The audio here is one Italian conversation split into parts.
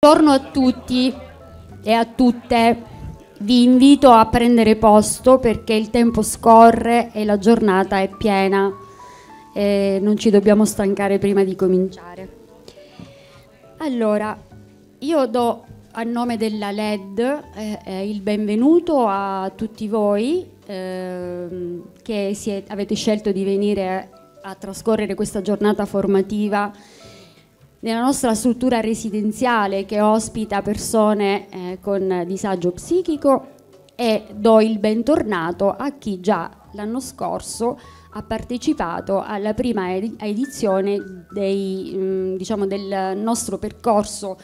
Buongiorno a tutti e a tutte. Vi invito a prendere posto perché il tempo scorre e la giornata è piena e non ci dobbiamo stancare prima di cominciare. Allora, io do a nome della LED eh, eh, il benvenuto a tutti voi eh, che siete, avete scelto di venire a trascorrere questa giornata formativa nella nostra struttura residenziale che ospita persone eh, con disagio psichico e do il bentornato a chi già l'anno scorso ha partecipato alla prima edizione dei, mm, diciamo, del nostro percorso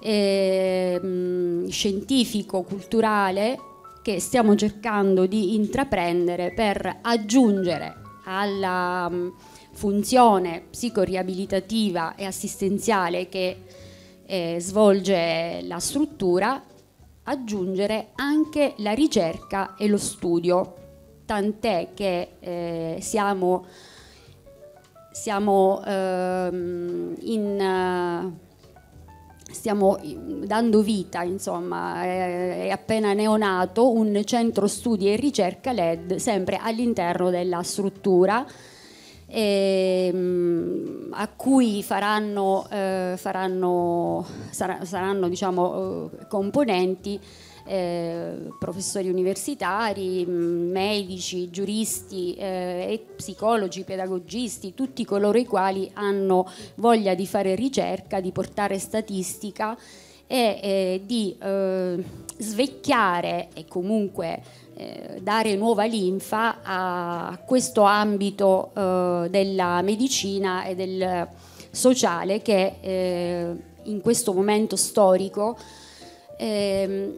eh, scientifico, culturale che stiamo cercando di intraprendere per aggiungere alla mm, funzione psicoriabilitativa e assistenziale che eh, svolge la struttura, aggiungere anche la ricerca e lo studio, tant'è che eh, siamo, siamo ehm, in... Uh, stiamo dando vita, insomma, eh, è appena neonato un centro studi e ricerca LED sempre all'interno della struttura ehm, a cui faranno, eh, faranno, sar saranno diciamo, eh, componenti eh, professori universitari, mm, medici, giuristi, eh, psicologi, pedagogisti, tutti coloro i quali hanno voglia di fare ricerca, di portare statistica e eh, di eh, svecchiare e comunque eh, dare nuova linfa a questo ambito eh, della medicina e del sociale che eh, in questo momento storico ehm,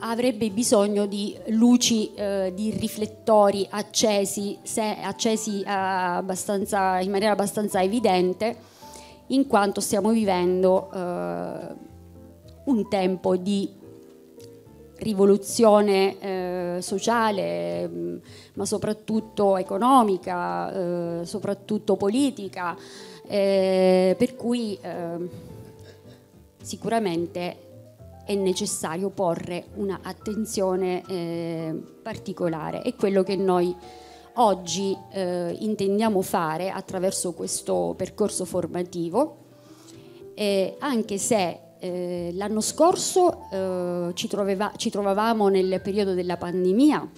avrebbe bisogno di luci, eh, di riflettori accesi, se, accesi eh, in maniera abbastanza evidente, in quanto stiamo vivendo eh, un tempo di rivoluzione eh, sociale, mm, ma soprattutto economica, eh, soprattutto politica, eh, per cui ehm, sicuramente è necessario porre un'attenzione eh, particolare. È quello che noi oggi eh, intendiamo fare attraverso questo percorso formativo, eh, anche se eh, l'anno scorso eh, ci, troveva, ci trovavamo nel periodo della pandemia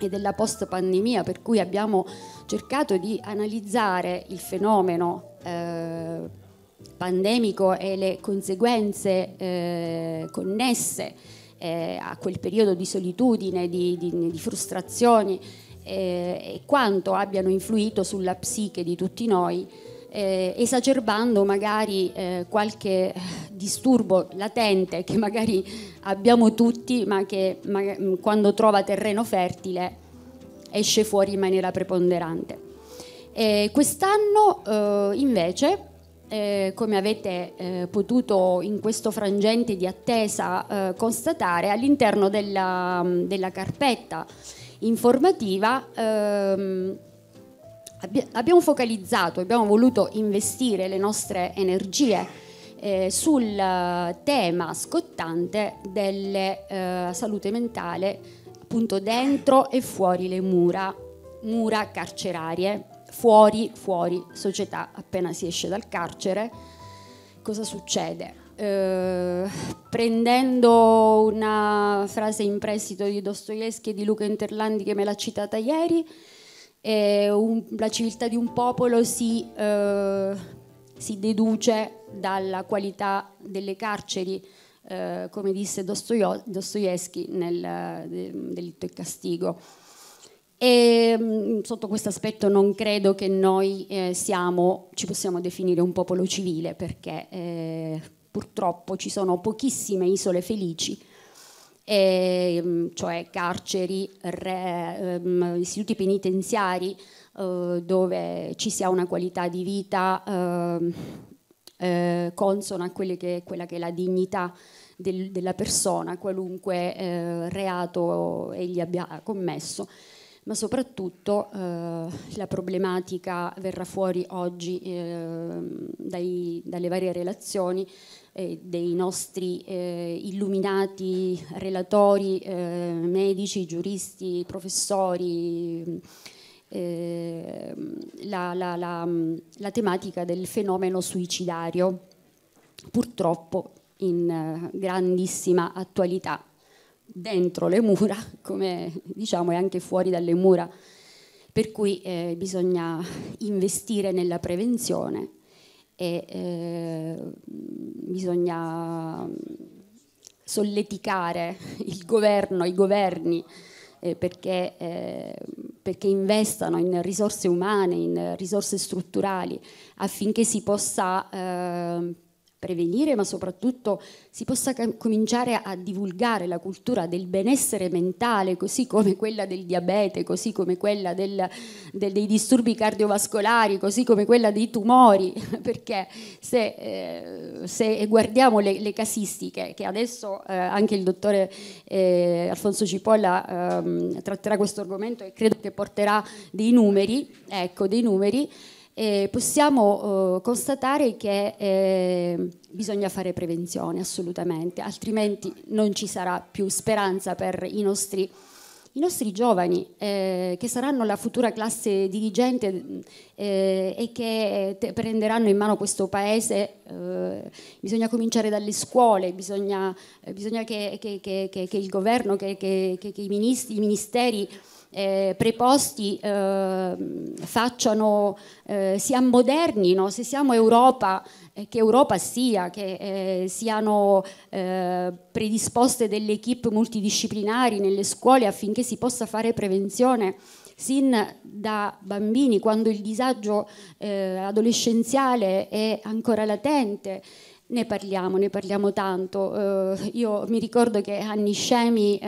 e della post pandemia, per cui abbiamo cercato di analizzare il fenomeno eh, pandemico e le conseguenze eh, connesse eh, a quel periodo di solitudine, di, di, di frustrazioni eh, e quanto abbiano influito sulla psiche di tutti noi eh, esacerbando magari eh, qualche eh, disturbo latente che magari abbiamo tutti, ma che ma, mm, quando trova terreno fertile esce fuori in maniera preponderante. Eh, quest'anno eh, invece, eh, come avete potuto in questo frangente di attesa constatare, all'interno della, mm, della, carpetta informativa ehm, abbiamo focalizzato, abbiamo voluto investire le nostre energie eh, sul eh, tema scottante della eh, salute mentale appunto dentro e fuori le mura, mura carcerarie, fuori, fuori società, appena si esce dal carcere, cosa succede? Eh, prendendo una frase in prestito di Dostoevsky e di Luca Interlandi che me l'ha citata ieri, eh, un, la civiltà di un popolo si, eh, si deduce dalla qualità delle carceri, eh, come disse Dostoevsky nel de, Delitto e Castigo. E mm, sotto questo aspetto non credo che noi eh, siamo, ci possiamo definire un popolo civile perché eh, purtroppo ci sono pochissime isole felici e, ehm, cioè carceri, re, um, istituti penitenziari uh, dove ci sia una qualità di vita uh, uh, consona a che, quella che è la dignità del, della persona, qualunque eh, reato egli abbia commesso. Ma soprattutto la problematica verrà fuori oggi dai, dalle varie relazioni eh, dei nostri eh, illuminati relatori, eh, medici, giuristi, professori, eh, la, la, la, la, tematica del fenomeno suicidario, purtroppo in eh, grandissima attualità, dentro le mura, come diciamo, e anche fuori dalle mura per cui eh, bisogna investire nella prevenzione e eh, bisogna solleticare il governo, i governi, eh, perché, eh, perché, investano in risorse umane, in risorse strutturali, affinché si possa eh, prevenire, ma soprattutto si possa cominciare a divulgare la cultura del benessere mentale, così come quella del diabete, così come quella del, del, dei disturbi cardiovascolari, così come quella dei tumori, perché se, eh, se guardiamo le, le, casistiche, che adesso eh, anche il dottore eh, Alfonso Cipolla ehm, tratterà questo argomento e credo che porterà dei numeri, ecco, dei numeri, eh, possiamo eh, constatare che eh, bisogna fare prevenzione assolutamente, altrimenti non ci sarà più speranza per i nostri, i nostri giovani eh, che saranno la futura classe dirigente eh, e che prenderanno in mano questo paese. Eh, bisogna cominciare dalle scuole, bisogna, bisogna che, che, che, che, il governo, che, i, ministri, i ministeri eh, preposti eh, facciano, eh, si ammodernino, se siamo Europa, eh, che Europa sia, che eh, siano eh, predisposte delle equip multidisciplinari nelle scuole affinché si possa fare prevenzione sin da bambini, quando il disagio adolescenziale è ancora latente. Ne parliamo, ne parliamo tanto. io mi ricordo che anni scemi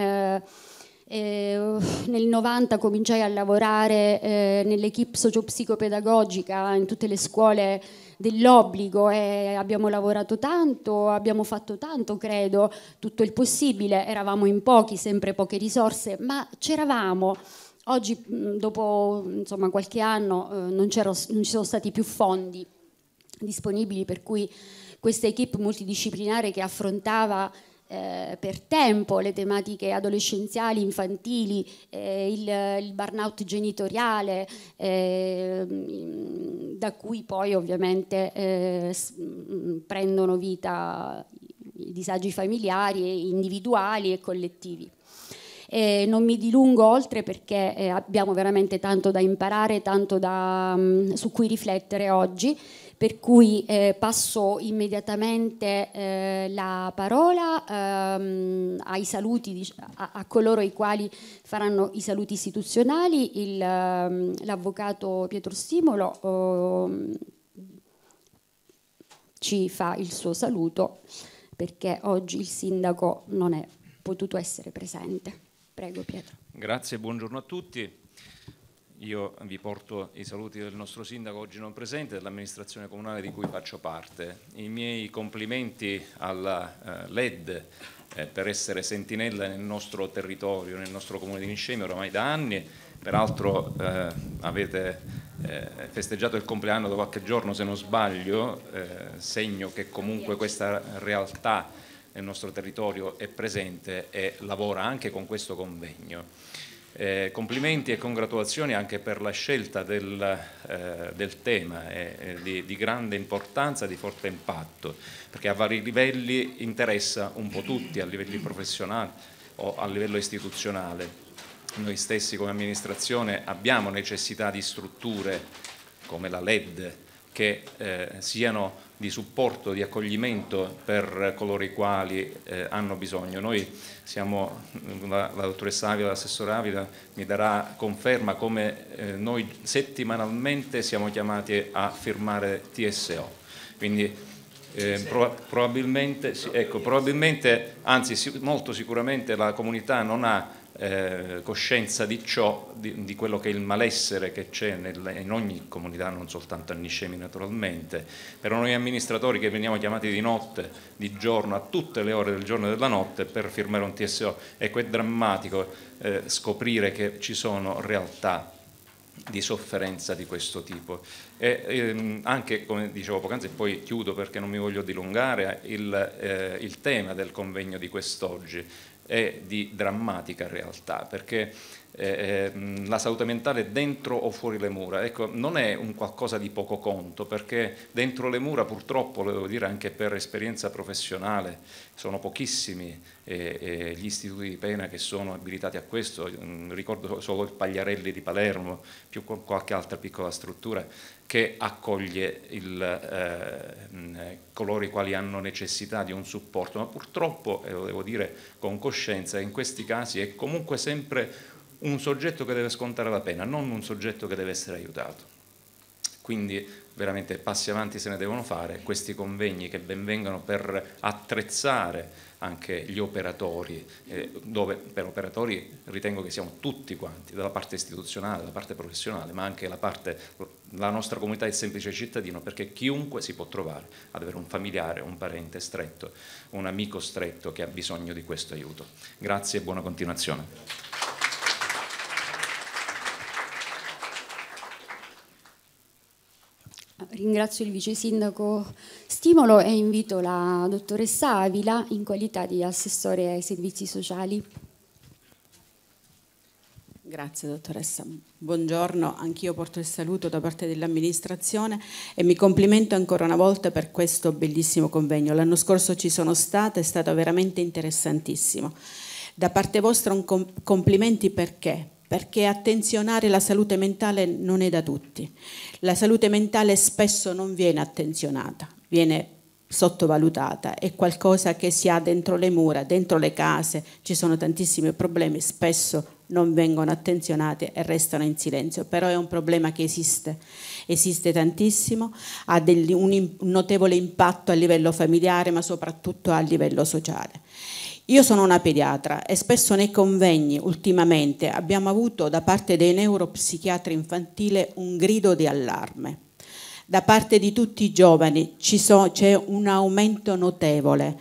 eh, nel 90 cominciai a lavorare eh, nell'equipe sociopsicopedagogica in tutte le scuole dell'obbligo e abbiamo lavorato tanto, abbiamo fatto tanto, credo, tutto il possibile, eravamo in pochi, sempre poche risorse, ma c'eravamo. Oggi, mm, dopo insomma, qualche anno, eh, non, non ci sono stati più fondi disponibili, per cui questa equipe multidisciplinare che affrontava eh, per tempo le tematiche adolescenziali, infantili, eh, il, il, burnout genitoriale, eh, mm, da cui poi ovviamente eh, mm, prendono vita i disagi familiari, individuali e collettivi. E non mi dilungo oltre perché eh, abbiamo veramente tanto da imparare, tanto da, mm, su cui riflettere oggi per cui eh, passo immediatamente eh, la parola ehm, ai saluti, a, a, coloro i quali faranno i saluti istituzionali, ehm, l'avvocato Pietro Stimolo oh, ci fa il suo saluto perché oggi il sindaco non è potuto essere presente. Prego Pietro. Grazie, buongiorno a tutti. Io vi porto i saluti del nostro sindaco oggi non presente, dell'amministrazione comunale di cui faccio parte. I miei complimenti alla eh, LED eh, per essere sentinella nel nostro territorio, nel nostro comune di Niscemi oramai da anni. Peraltro eh, avete eh, festeggiato il compleanno da qualche giorno, se non sbaglio, eh, segno che comunque questa realtà nel nostro territorio è presente e lavora anche con questo convegno. Eh, complimenti e congratulazioni anche per la scelta del, eh, del tema, eh, di, di, grande importanza e di forte impatto, perché a vari livelli interessa un po' tutti, a livelli professionali o a livello istituzionale. Noi stessi come amministrazione abbiamo necessità di strutture come la LED che eh, siano di supporto, di accoglimento per coloro i quali eh, hanno bisogno. Noi siamo, la, la dottoressa Avila, l'assessore Avila mi darà conferma come eh, noi settimanalmente siamo chiamati a firmare TSO, quindi eh, pro, probabilmente, sì, ecco, probabilmente, anzi molto sicuramente la comunità non ha eh, coscienza di ciò, di, di, quello che è il malessere che c'è in ogni comunità, non soltanto a Niscemi naturalmente, però noi amministratori che veniamo chiamati di notte, di giorno, a tutte le ore del giorno e della notte per firmare un TSO, ecco è drammatico eh, scoprire che ci sono realtà di sofferenza di questo tipo. E, ehm, anche, come dicevo poc'anzi, e poi chiudo perché non mi voglio dilungare, il, eh, il tema del convegno di quest'oggi è di drammatica realtà, perché eh, eh la salute mentale dentro o fuori le mura, ecco, non è un qualcosa di poco conto, perché dentro le mura purtroppo, lo devo dire anche per esperienza professionale, sono pochissimi eh, eh, gli istituti di pena che sono abilitati a questo, ricordo solo il Pagliarelli di Palermo, più qualche altra piccola struttura, che accoglie il, eh, coloro i quali hanno necessità di un supporto, ma purtroppo, e eh, lo devo dire con coscienza, in questi casi è comunque sempre un soggetto che deve scontare la pena, non un soggetto che deve essere aiutato. Quindi veramente passi avanti se ne devono fare, questi convegni che benvengano per attrezzare anche gli operatori, eh, dove per operatori ritengo che siamo tutti quanti, dalla parte istituzionale, dalla parte professionale, ma anche la parte, la nostra comunità è semplice cittadino, perché chiunque si può trovare ad avere un familiare, un parente stretto, un amico stretto che ha bisogno di questo aiuto. Grazie e buona continuazione. Ringrazio il vice sindaco Stimolo e invito la dottoressa Avila in qualità di assessore ai servizi sociali. Grazie dottoressa, buongiorno, anch'io porto il saluto da parte dell'amministrazione e mi complimento ancora una volta per questo bellissimo convegno. L'anno scorso ci sono stata, è stato veramente interessantissimo. Da parte vostra un complimenti perché? perché attenzionare la salute mentale non è da tutti. La salute mentale spesso non viene attenzionata, viene sottovalutata, è qualcosa che si ha dentro le mura, dentro le case, ci sono tantissimi problemi, spesso non vengono attenzionate e restano in silenzio, però è un problema che esiste, esiste tantissimo, ha un notevole impatto a livello familiare ma soprattutto a livello sociale. Io sono una pediatra e spesso nei convegni ultimamente abbiamo avuto da parte dei neuropsichiatri infantili un grido di allarme. Da parte di tutti i giovani so, c'è un aumento notevole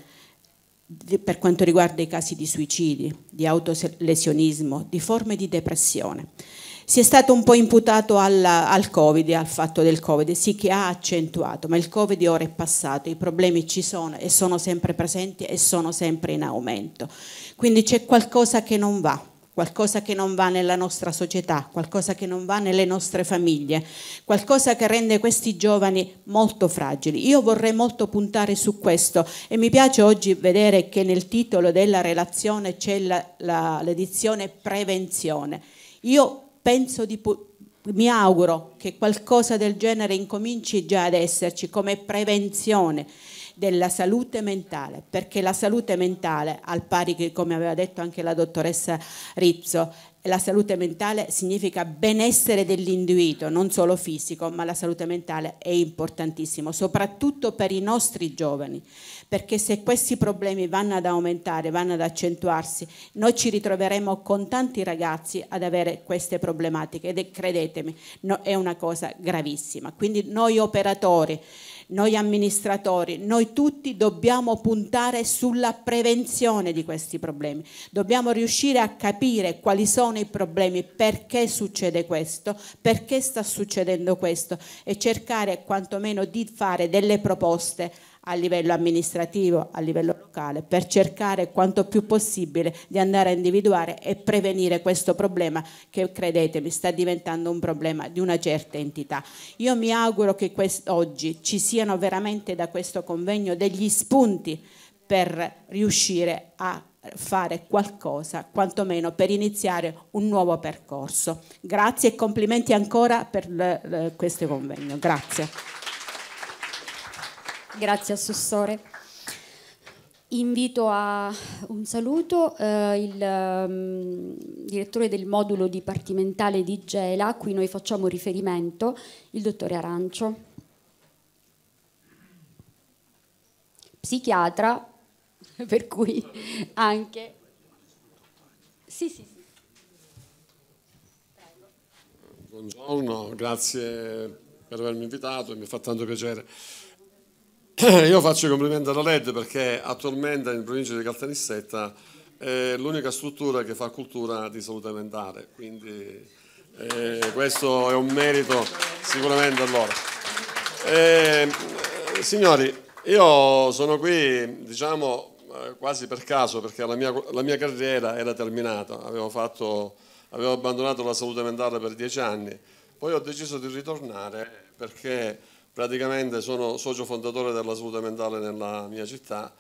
per quanto riguarda i casi di suicidi, di autolesionismo, di forme di depressione. Si è stato un po' imputato al, al Covid, al fatto del Covid, sì che ha accentuato, ma il Covid ora è passato, i problemi ci sono e sono sempre presenti e sono sempre in aumento. Quindi c'è qualcosa che non va, qualcosa che non va nella nostra società, qualcosa che non va nelle nostre famiglie, qualcosa che rende questi giovani molto fragili. Io vorrei molto puntare su questo e mi piace oggi vedere che nel titolo della relazione c'è l'edizione prevenzione. Io penso di mi auguro che qualcosa del genere incominci già ad esserci come prevenzione della salute mentale, perché la salute mentale, al pari che come aveva detto anche la dottoressa Rizzo, la salute mentale significa benessere dell'individuo, non solo fisico, ma la salute mentale è importantissima, soprattutto per i nostri giovani perché se questi problemi vanno ad aumentare, vanno ad accentuarsi, noi ci ritroveremo con tanti ragazzi ad avere queste problematiche ed è, credetemi, no, è una cosa gravissima. Quindi noi operatori, noi amministratori, noi tutti dobbiamo puntare sulla prevenzione di questi problemi, dobbiamo riuscire a capire quali sono i problemi, perché succede questo, perché sta succedendo questo e cercare quantomeno di fare delle proposte a livello amministrativo, a livello locale, per cercare quanto più possibile di andare a individuare e prevenire questo problema che credetemi sta diventando un problema di una certa entità. Io mi auguro che oggi ci siano veramente da questo convegno degli spunti per riuscire a fare qualcosa, quantomeno per iniziare un nuovo percorso. Grazie e complimenti ancora per questo convegno. Grazie. Grazie Assessore. Invito a un saluto eh, il um, direttore del modulo dipartimentale di Gela, a cui noi facciamo riferimento, il dottore Arancio. Psichiatra, per cui anche... Sì, sì, Buongiorno, grazie per avermi invitato, mi fa tanto piacere. Eh, io faccio i complimenti alla LED perché attualmente in provincia di Caltanissetta è eh, l'unica struttura che fa cultura di salute mentale, quindi eh, questo è un merito sicuramente a loro. Eh, signori, io sono qui diciamo eh, quasi per caso perché la mia, la mia carriera era terminata, avevo, fatto, avevo abbandonato la salute mentale per dieci anni, poi ho deciso di ritornare perché praticamente sono socio fondatore della salute mentale nella mia città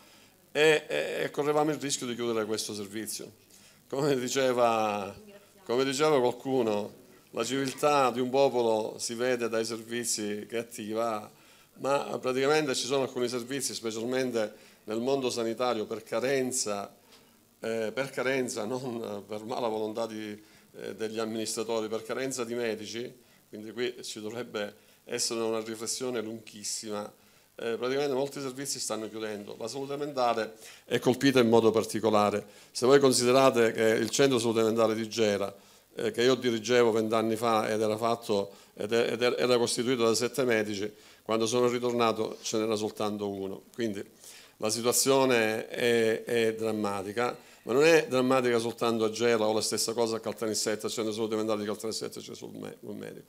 e, e, e correvamo il rischio di chiudere questo servizio. Come diceva, come diceva, qualcuno, la civiltà di un popolo si vede dai servizi che attiva, ma praticamente ci sono alcuni servizi, specialmente nel mondo sanitario, per carenza, eh, per carenza non per mala volontà di, eh, degli amministratori, per carenza di medici, quindi qui ci dovrebbe e sono una riflessione lunghissima. Eh, praticamente molti servizi stanno chiudendo. La salute mentale è colpita in modo particolare. Se voi considerate che il centro salute mentale di Gera, eh, che io dirigevo vent'anni fa ed, era, fatto, ed era costituito da sette medici, quando sono ritornato ce n'era soltanto uno. Quindi la situazione è, è, drammatica, ma non è drammatica soltanto a Gela o la stessa cosa a Caltanissetta, cioè al centro salute mentale di Caltanissetta c'è cioè sul medico.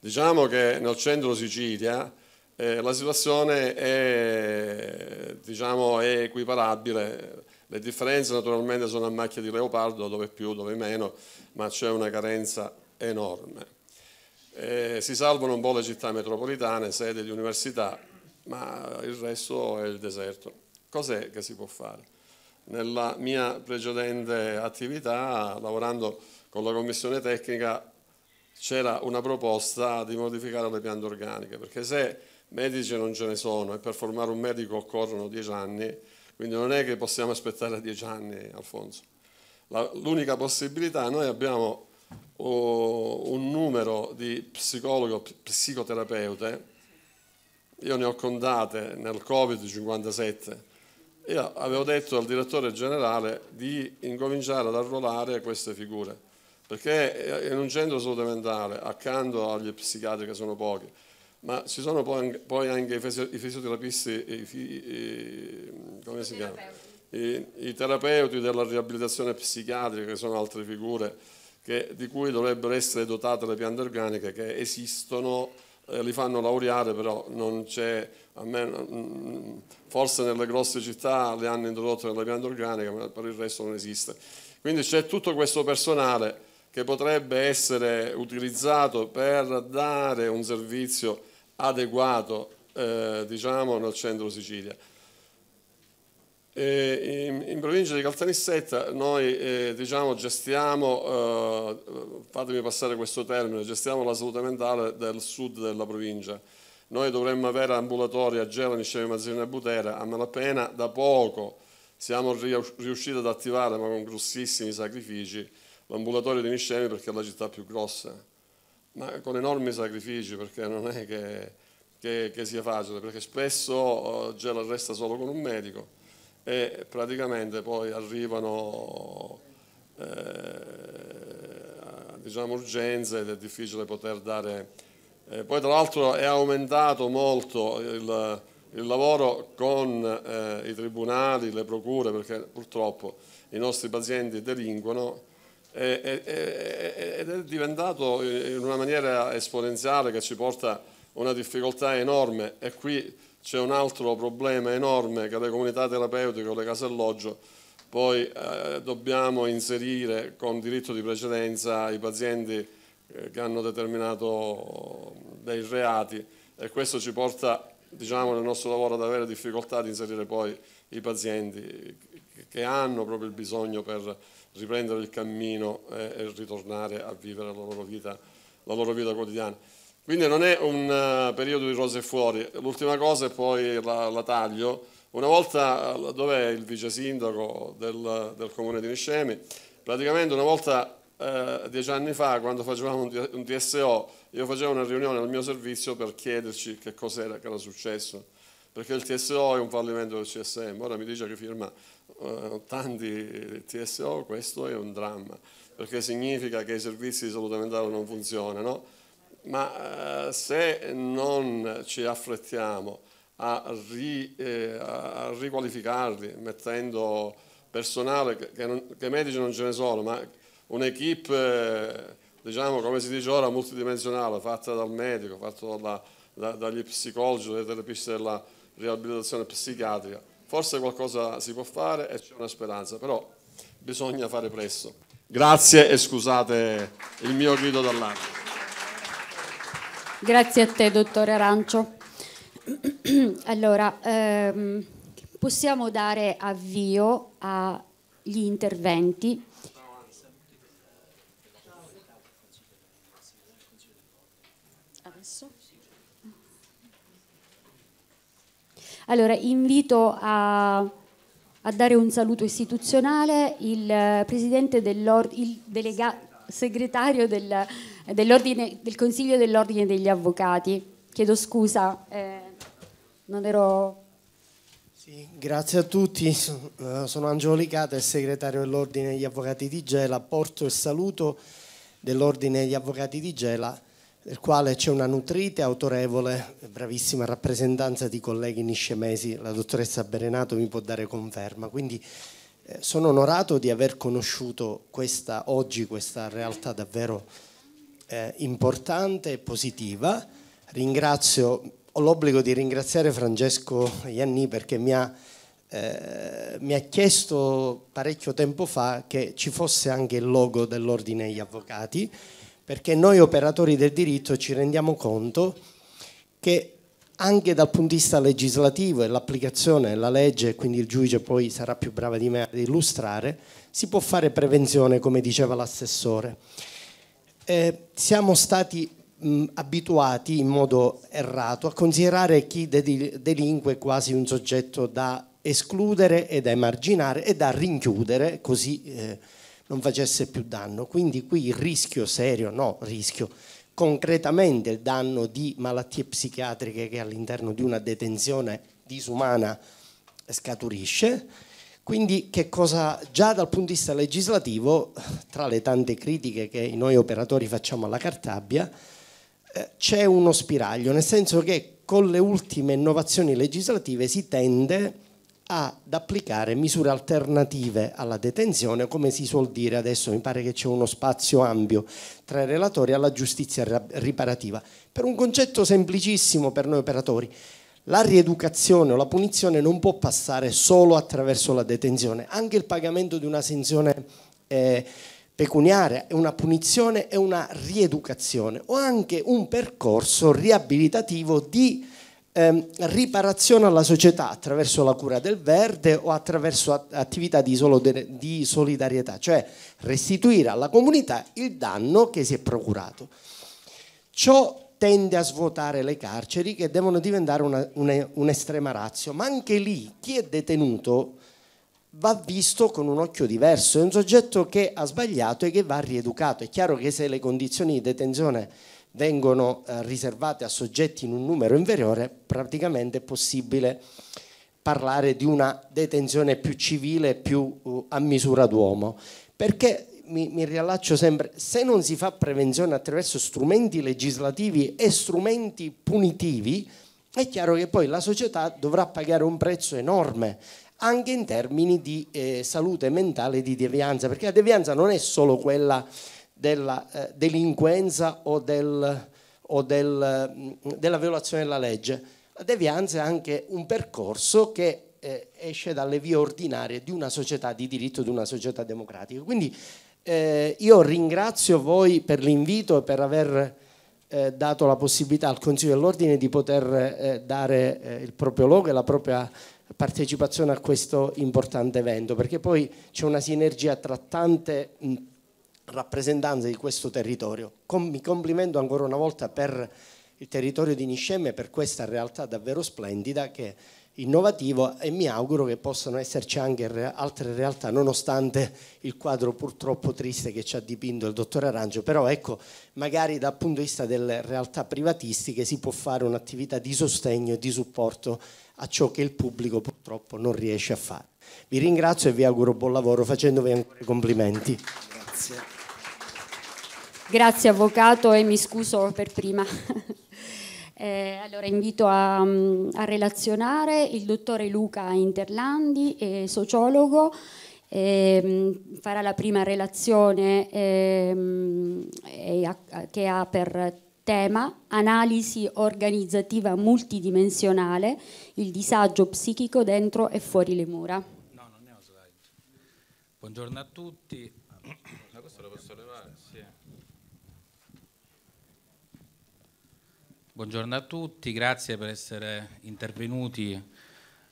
Diciamo che nel centro Sicilia eh, la situazione è, diciamo, è, equiparabile, le differenze naturalmente sono a macchia di leopardo, dove più, dove meno, ma c'è una carenza enorme. Eh, si salvano un po' le città metropolitane, sede di università, ma il resto è il deserto. Cos'è che si può fare? Nella mia precedente attività, lavorando con la commissione tecnica, c'era una proposta di modificare le piante organiche, perché se medici non ce ne sono e per formare un medico occorrono dieci anni, quindi non è che possiamo aspettare dieci anni, Alfonso. l'unica possibilità, noi abbiamo uh, un numero di psicologo, psicoterapeute, io ne ho contate nel Covid 57, io avevo detto al direttore generale di incominciare ad arruolare queste figure perché eh, è un centro solo mentale, accanto agli psichiatri che sono pochi, ma ci sono poi anche, i, fisioterapisti, i, i, come si chiama? I, I, terapeuti della riabilitazione psichiatrica, che sono altre figure che, di cui dovrebbero essere dotate le piante organiche che esistono, eh, li fanno laureare, però non c'è, me, forse nelle grosse città le hanno introdotte nella piante organiche ma per il resto non esiste. Quindi c'è tutto questo personale che potrebbe essere utilizzato per dare un servizio adeguato eh, diciamo, nel centro Sicilia. In, in, provincia di Caltanissetta noi eh, diciamo, gestiamo, eh, fatemi passare questo termine, gestiamo la salute mentale del sud della provincia. Noi dovremmo avere ambulatori a Gelani, Scememazzina e Butera, a malapena da poco siamo riusciti ad attivare ma con grossissimi sacrifici l'ambulatorio di Miscemi perché è la città più grossa, ma con enormi sacrifici perché non è che, che, che sia facile, perché spesso oh, già la resta solo con un medico e praticamente poi arrivano eh, diciamo, urgenze ed è difficile poter dare... Eh, poi tra l'altro è aumentato molto il il lavoro con eh, i tribunali, le procure, perché purtroppo i nostri pazienti delinquono ed è diventato in una maniera esponenziale che ci porta a una difficoltà enorme e qui c'è un altro problema enorme che le comunità terapeutiche o le case alloggio poi eh, dobbiamo inserire con diritto di precedenza i pazienti eh, che hanno determinato dei reati e questo ci porta diciamo, nel nostro lavoro ad avere difficoltà di inserire poi i pazienti che hanno proprio il bisogno per riprendere il cammino eh, e ritornare a vivere la loro vita, la loro vita quotidiana. Quindi non è un eh, periodo di rose e fuori. L'ultima cosa e poi la, la taglio. Una volta, eh, dov'è il vice sindaco del, del comune di Niscemi? Praticamente una volta, eh, dieci anni fa, quando facevamo un, un TSO, io facevo una riunione al mio servizio per chiederci che cos'era che era successo perché il TSO è un fallimento del CSM, ora mi dice che firma eh, tanti TSO, questo è un dramma, perché significa che i servizi di salute mentale non funzionano, ma eh, se non ci affrettiamo a, ri, eh, a riqualificarli mettendo personale, che, che, non, che, medici non ce ne sono, ma un'equipe, diciamo come si dice ora, multidimensionale, fatta dal medico, fatta dalla, da, dagli psicologi, dai terapisti della riabilitazione psichiatrica, forse qualcosa si può fare e c'è una speranza, però bisogna fare presto. Grazie e scusate il mio grido d'allarme. Grazie a te, dottore Arancio. Allora, ehm, possiamo dare avvio agli interventi. Allora, invito a, a dare un saluto istituzionale il eh, presidente il delega, segretario del, del, Consiglio dell'Ordine degli Avvocati. Chiedo scusa, eh, non ero... Sì, grazie a tutti, sono Angelo il segretario dell'Ordine degli Avvocati di Gela, porto il saluto dell'Ordine degli Avvocati di Gela del quale c'è una nutrita e autorevole, bravissima rappresentanza di colleghi niscemesi, la dottoressa Berenato mi può dare conferma. Quindi eh, sono onorato di aver conosciuto questa, oggi questa realtà davvero eh, importante e positiva. Ringrazio, ho l'obbligo di ringraziare Francesco Ianni perché mi ha eh, mi ha chiesto parecchio tempo fa che ci fosse anche il logo dell'Ordine degli Avvocati perché noi operatori del diritto ci rendiamo conto che anche dal punto di vista legislativo e l'applicazione della legge, quindi il giudice poi sarà più bravo di me ad illustrare, si può fare prevenzione, come diceva l'assessore. Eh, siamo stati mh, abituati in modo errato a considerare chi delinque quasi un soggetto da escludere e da emarginare e da rinchiudere, così eh, non facesse più danno. Quindi qui il rischio serio, no rischio, concretamente il danno di malattie psichiatriche che all'interno di una detenzione disumana scaturisce. Quindi che cosa già dal punto di vista legislativo, tra le tante critiche che noi operatori facciamo alla Cartabia, eh, c'è uno spiraglio, nel senso che con le ultime innovazioni legislative si tende a ad applicare misure alternative alla detenzione, come si suol dire adesso, mi pare che c'è uno spazio ampio tra i relatori alla giustizia riparativa, per un concetto semplicissimo per noi operatori. La rieducazione o la punizione non può passare solo attraverso la detenzione, anche il pagamento di una sanzione eh, pecuniaria è una punizione e una rieducazione o anche un percorso riabilitativo di eh, riparazione alla società attraverso la cura del verde o attraverso attività di, di solidarietà, cioè restituire alla comunità il danno che si è procurato. Ciò tende a svuotare le carceri che devono diventare un'estrema razio, ma anche lì chi è detenuto va visto con un occhio diverso, è un soggetto che ha sbagliato e che va rieducato. È chiaro che se le condizioni di detenzione vengono eh, riservate a soggetti in un numero inferiore, praticamente è possibile parlare di una detenzione più civile, più uh, a misura d'uomo. Perché mi, mi riallaccio sempre, se non si fa prevenzione attraverso strumenti legislativi e strumenti punitivi, è chiaro che poi la società dovrà pagare un prezzo enorme anche in termini di eh, salute mentale e di devianza, perché la devianza non è solo quella della eh, delinquenza o, del, o del, mm, della violazione della legge. La devianza è anche un percorso che eh, esce dalle vie ordinarie di una società di diritto, di una società democratica. Quindi eh, io ringrazio voi per l'invito e per aver eh, dato la possibilità al Consiglio dell'Ordine di poter eh, dare eh, il proprio logo e la propria partecipazione a questo importante evento, perché poi c'è una sinergia tra tante rappresentanze di questo territorio. Com mi complimento ancora una volta per il territorio di Niscemme, per questa realtà davvero splendida che è innovativa e mi auguro che possano esserci anche altre realtà nonostante il quadro purtroppo triste che ci ha dipinto il dottor Arancio, però ecco magari dal punto di vista delle realtà privatistiche si può fare un'attività di sostegno e di supporto a ciò che il pubblico purtroppo non riesce a fare. Vi ringrazio e vi auguro buon lavoro facendovi ancora i complimenti. Grazie. Grazie Avvocato e mi scuso per prima. Eh, allora invito a, mm, a, relazionare il dottore Luca Interlandi, eh, sociologo, eh, farà la prima relazione mm, che ha per tema analisi organizzativa multidimensionale, il disagio psichico dentro e fuori le mura. No, Buongiorno a tutti. Buongiorno a tutti, grazie per essere intervenuti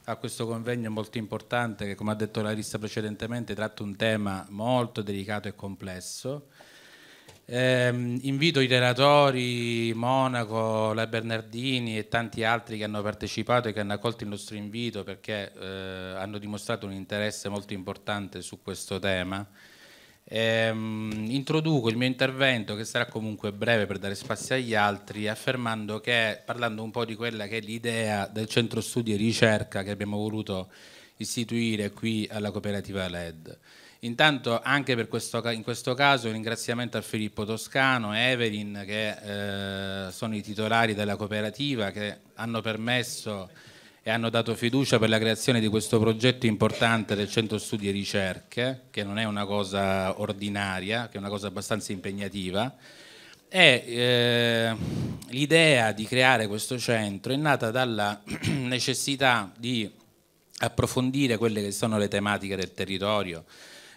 a questo convegno molto importante che, come ha detto Larissa precedentemente, tratta un tema molto delicato e complesso. Eh, invito i relatori Monaco, la Bernardini e tanti altri che hanno partecipato e che hanno accolto il nostro invito perché eh, hanno dimostrato un interesse molto importante su questo tema Ehm, introduco il mio intervento, che sarà comunque breve per dare spazio agli altri, affermando che, parlando un po' di quella che è l'idea del centro studi e ricerca che abbiamo voluto istituire qui alla cooperativa LED. Intanto anche questo, in questo caso un ringraziamento a Filippo Toscano e Evelyn che eh, sono i titolari della cooperativa che hanno permesso e hanno dato fiducia per la creazione di questo progetto importante del Centro Studi e Ricerche, che non è una cosa ordinaria, che è una cosa abbastanza impegnativa. E eh, l'idea di creare questo centro è nata dalla necessità di approfondire quelle che sono le tematiche del territorio,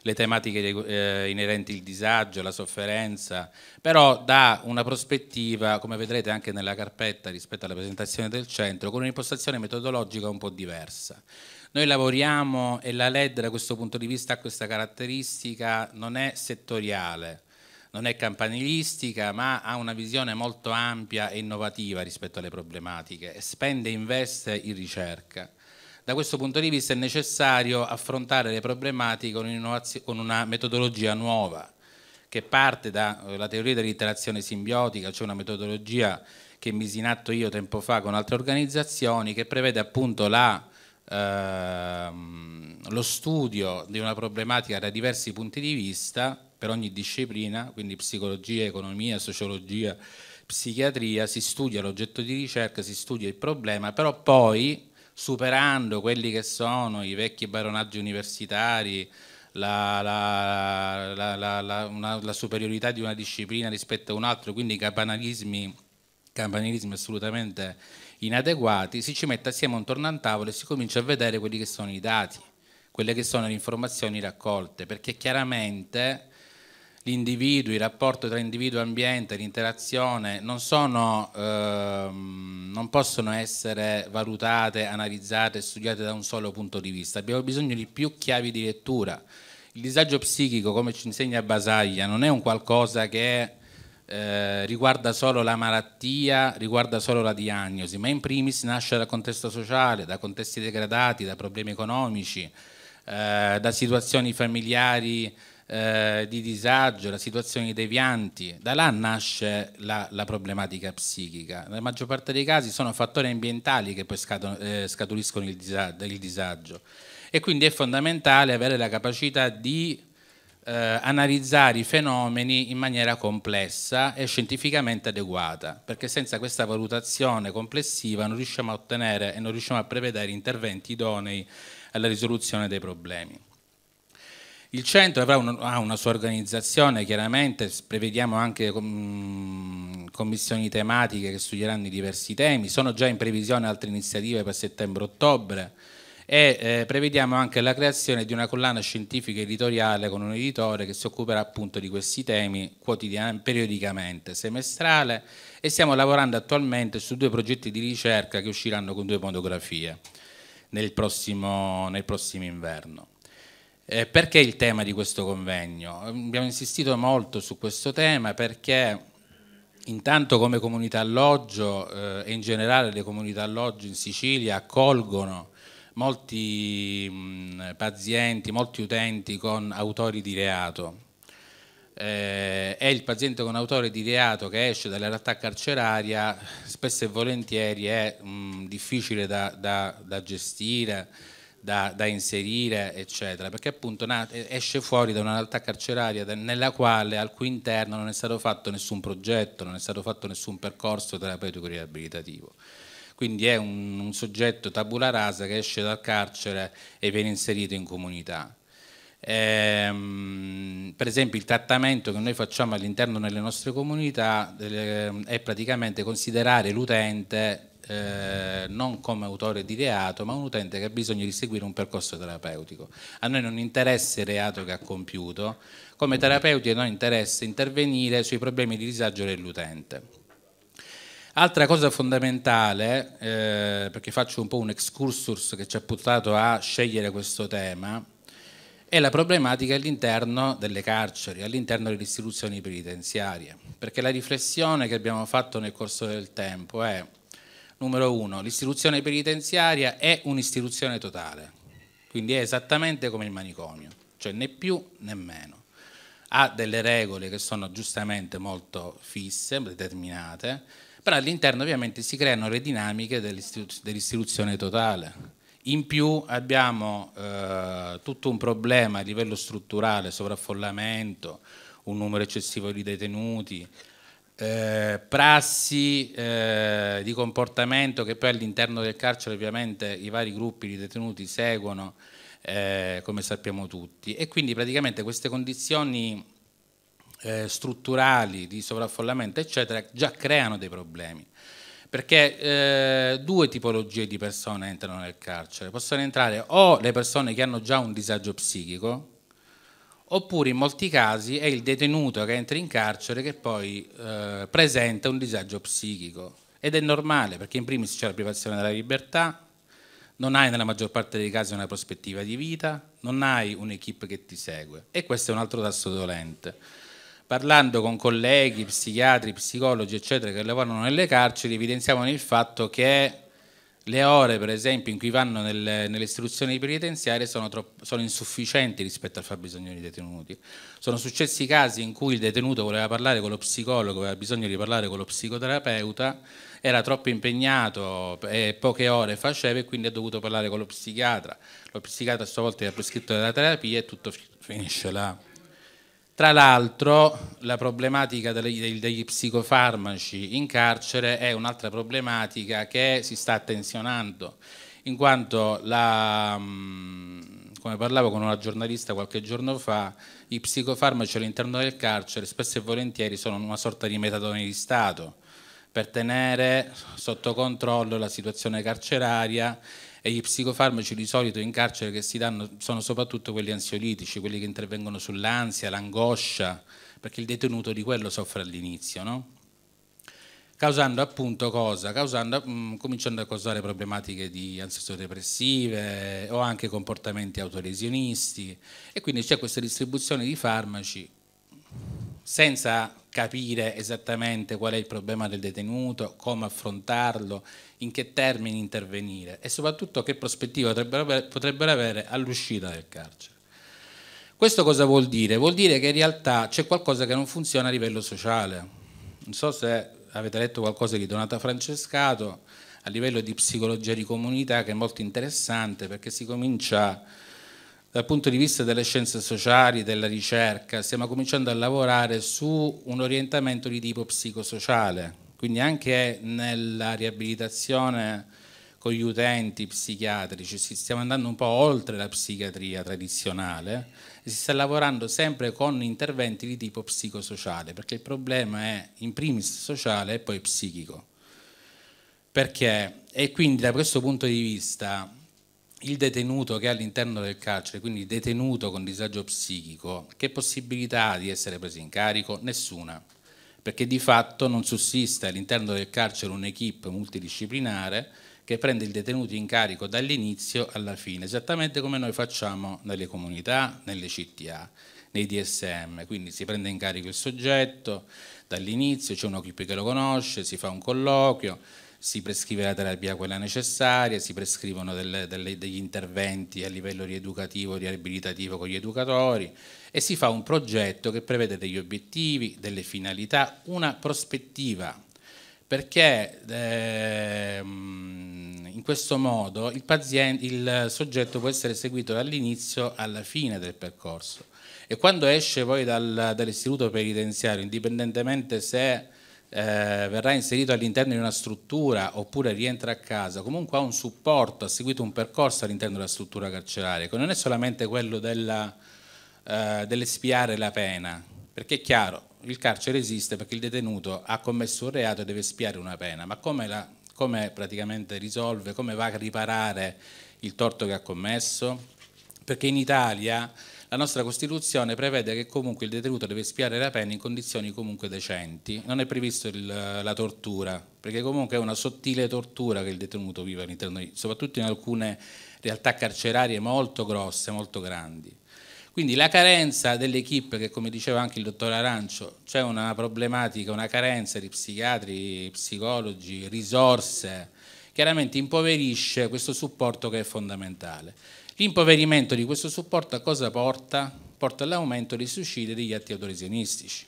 le tematiche eh, inerenti al disagio, la sofferenza, però da una prospettiva, come vedrete anche nella carpetta rispetto alla presentazione del centro, con un'impostazione metodologica un po' diversa. Noi lavoriamo e la LED da questo punto di vista ha questa caratteristica, non è settoriale, non è campanilistica, ma ha una visione molto ampia e innovativa rispetto alle problematiche e spende e investe in ricerca. Da questo punto di vista è necessario affrontare le problematiche con una metodologia nuova che parte dalla eh, teoria dell'interazione simbiotica, cioè una metodologia che misi in atto io tempo fa con altre organizzazioni che prevede appunto la, ehm, lo studio di una problematica da diversi punti di vista per ogni disciplina, quindi psicologia, economia, sociologia, psichiatria, si studia l'oggetto di ricerca, si studia il problema, però poi superando quelli che sono i vecchi baronaggi universitari, la, la, la, una, la, superiorità di una disciplina rispetto a un'altra, quindi campanalismi, campanilismi assolutamente inadeguati, si ci mette assieme intorno a un tavolo e si comincia a vedere quelli che sono i dati, quelle che sono le informazioni raccolte, perché chiaramente l'individuo, il rapporto tra individuo e ambiente, l'interazione, non, sono, ehm, non possono essere valutate, analizzate, studiate da un solo punto di vista. Abbiamo bisogno di più chiavi di lettura. Il disagio psichico, come ci insegna Basaglia, non è un qualcosa che eh, riguarda solo la malattia, riguarda solo la diagnosi, ma in primis nasce dal contesto sociale, da contesti degradati, da problemi economici, eh, da situazioni familiari eh, di disagio, la situazione devianti, da là nasce la, la, problematica psichica. Nella maggior parte dei casi sono fattori ambientali che poi scato, eh, scaturiscono il disagio, il disagio, e quindi è fondamentale avere la capacità di eh, analizzare i fenomeni in maniera complessa e scientificamente adeguata, perché senza questa valutazione complessiva non riusciamo a ottenere e non riusciamo a prevedere interventi idonei alla risoluzione dei problemi. Il centro avrà un, ha una sua organizzazione, chiaramente prevediamo anche commissioni tematiche che studieranno i diversi temi, sono già in previsione altre iniziative per settembre-ottobre e eh, prevediamo anche la creazione di una collana scientifica editoriale con un editore che si occuperà appunto di questi temi periodicamente, semestrale e stiamo lavorando attualmente su due progetti di ricerca che usciranno con due monografie nel prossimo, nel prossimo inverno. Eh, perché il tema di questo convegno? Ehm, abbiamo insistito molto su questo tema perché intanto come comunità alloggio eh, e in generale le comunità alloggio in Sicilia accolgono molti mh, pazienti, molti utenti con autori di reato. Eh, e il paziente con autore di reato che esce dalla realtà carceraria spesso e volentieri è mh, difficile da, da, da gestire, da, da, inserire, eccetera, perché appunto esce fuori da una realtà carceraria nella quale al cui interno non è stato fatto nessun progetto, non è stato fatto nessun percorso terapeutico riabilitativo. Quindi è un, un soggetto tabula rasa che esce dal carcere e viene inserito in comunità. Ehm, per esempio il trattamento che noi facciamo all'interno delle nostre comunità ehm, è praticamente considerare l'utente eh, non come autore di reato, ma un utente che ha bisogno di seguire un percorso terapeutico. A noi non interessa il reato che ha compiuto, come terapeuti a noi interessa intervenire sui problemi di disagio dell'utente. Altra cosa fondamentale, eh, perché faccio un po' un excursus che ci ha portato a scegliere questo tema, è la problematica all'interno delle carceri, all'interno delle istituzioni penitenziarie, perché la riflessione che abbiamo fatto nel corso del tempo è Numero uno, l'istituzione penitenziaria è un'istituzione totale, quindi è esattamente come il manicomio, cioè né più né meno. Ha delle regole che sono giustamente molto fisse, determinate, però all'interno ovviamente si creano le dinamiche dell'istituzione totale. In più abbiamo eh, tutto un problema a livello strutturale, sovraffollamento, un numero eccessivo di detenuti, eh, prassi eh, di comportamento che poi all'interno del carcere ovviamente i vari gruppi di detenuti seguono, eh, come sappiamo tutti. E quindi praticamente queste condizioni eh, strutturali di sovraffollamento, eccetera, già creano dei problemi perché eh, due tipologie di persone entrano nel carcere. Possono entrare o le persone che hanno già un disagio psichico, oppure in molti casi è il detenuto che entra in carcere che poi eh, presenta un disagio psichico ed è normale perché in primis c'è la privazione della libertà, non hai nella maggior parte dei casi una prospettiva di vita, non hai un'equipe che ti segue e questo è un altro tasso dolente. Parlando con colleghi, psichiatri, psicologi, eccetera, che lavorano nelle carceri, evidenziamo il fatto che le ore per esempio in cui vanno nel, nelle istruzioni penitenziarie sono, sono, insufficienti rispetto al fabbisogno dei detenuti. Sono successi casi in cui il detenuto voleva parlare con lo psicologo, aveva bisogno di parlare con lo psicoterapeuta, era troppo impegnato e poche ore faceva e quindi ha dovuto parlare con lo psichiatra. Lo psichiatra a sua volta gli ha prescritto la terapia e tutto finisce là. Tra l'altro la problematica degli, degli, psicofarmaci in carcere è un'altra problematica che si sta attenzionando, in quanto la, mm, come parlavo con una giornalista qualche giorno fa, i psicofarmaci all'interno del carcere spesso e volentieri sono una sorta di metadone di Stato per tenere sotto controllo la situazione carceraria e gli psicofarmaci di solito in carcere che si danno sono soprattutto quelli ansiolitici, quelli che intervengono sull'ansia, l'angoscia, perché il detenuto di quello soffre all'inizio, no? Causando appunto cosa? Causando, mh, mm, cominciando a causare problematiche di ansioso-depressive o anche comportamenti autolesionisti e quindi c'è questa distribuzione di farmaci senza capire esattamente qual è il problema del detenuto, come affrontarlo, in che termini intervenire e soprattutto che prospettiva potrebbero avere all'uscita del carcere. Questo cosa vuol dire? Vuol dire che in realtà c'è qualcosa che non funziona a livello sociale. Non so se avete letto qualcosa di Donata Francescato a livello di psicologia di comunità che è molto interessante perché si comincia a dal punto di vista delle scienze sociali, della ricerca, stiamo cominciando a lavorare su un orientamento di tipo psicosociale, quindi anche nella riabilitazione con gli utenti psichiatrici, stiamo andando un po' oltre la psichiatria tradizionale e si sta lavorando sempre con interventi di tipo psicosociale, perché il problema è in primis sociale e poi psichico. Perché? E quindi da questo punto di vista il detenuto che è all'interno del carcere, quindi detenuto con disagio psichico, che possibilità ha di essere preso in carico? Nessuna, perché di fatto non sussiste all'interno del carcere un'equipe multidisciplinare che prende il detenuto in carico dall'inizio alla fine, esattamente come noi facciamo nelle comunità, nelle CTA, nei DSM, quindi si prende in carico il soggetto dall'inizio, c'è un'equipe che lo conosce, si fa un colloquio, si prescrive la terapia quella necessaria, si prescrivono delle, delle, degli interventi a livello rieducativo, riabilitativo con gli educatori e si fa un progetto che prevede degli obiettivi, delle finalità, una prospettiva perché ehm, in questo modo il, paziente, il, soggetto può essere seguito dall'inizio alla fine del percorso e quando esce poi dal, dall'istituto penitenziario, indipendentemente se eh, verrà inserito all'interno di una struttura oppure rientra a casa, comunque ha un supporto, ha seguito un percorso all'interno della struttura carceraria, che non è solamente quello della, eh, dell'espiare la pena, perché è chiaro, il carcere esiste perché il detenuto ha commesso un reato e deve espiare una pena, ma come, la, come praticamente risolve, come va a riparare il torto che ha commesso? Perché in Italia la nostra Costituzione prevede che comunque il detenuto deve spiare la pena in condizioni comunque decenti, non è previsto il, la tortura, perché comunque è una sottile tortura che il detenuto vive all'interno, soprattutto in alcune realtà carcerarie molto grosse, molto grandi. Quindi la carenza dell'equipe, che come diceva anche il dottor Arancio, c'è una problematica, una carenza di psichiatri, psicologi, risorse, chiaramente impoverisce questo supporto che è fondamentale. L'impoverimento di questo supporto a cosa porta? Porta all'aumento dei suicidi e degli atti autolesionistici.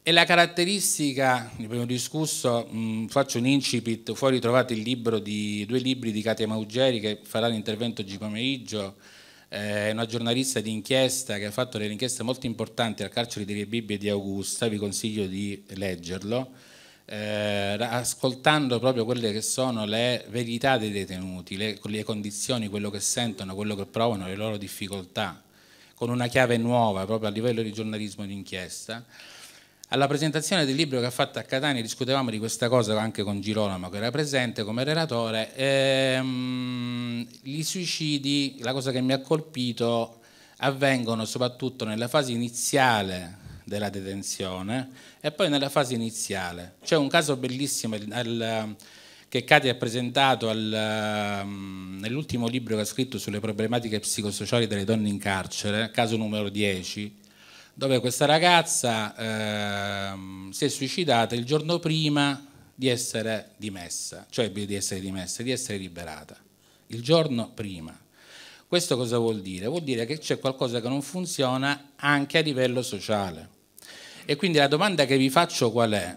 E la caratteristica, ne abbiamo discusso, mh, mm, faccio un incipit, fuori trovate il libro di, due libri di Katia Maugeri che farà l'intervento oggi pomeriggio, eh, una giornalista di inchiesta che ha fatto delle inchieste molto importanti al carcere di Rebibbia e di Augusta, vi consiglio di leggerlo eh, ascoltando proprio quelle che sono le verità dei detenuti, le, le condizioni, quello che sentono, quello che provano, le loro difficoltà, con una chiave nuova proprio a livello di giornalismo d'inchiesta. Alla presentazione del libro che ha fatto a Catania discutevamo di questa cosa anche con Girolamo che era presente come relatore. Ehm, I suicidi, la cosa che mi ha colpito, avvengono soprattutto nella fase iniziale della detenzione e poi nella fase iniziale. C'è un caso bellissimo al, che Cati ha presentato um, nell'ultimo libro che ha scritto sulle problematiche psicosociali delle donne in carcere, caso numero 10, dove questa ragazza eh, si è suicidata il giorno prima di essere dimessa, cioè di essere dimessa, di essere liberata, il giorno prima. Questo cosa vuol dire? Vuol dire che c'è qualcosa che non funziona anche a livello sociale. E quindi la domanda che vi faccio qual è?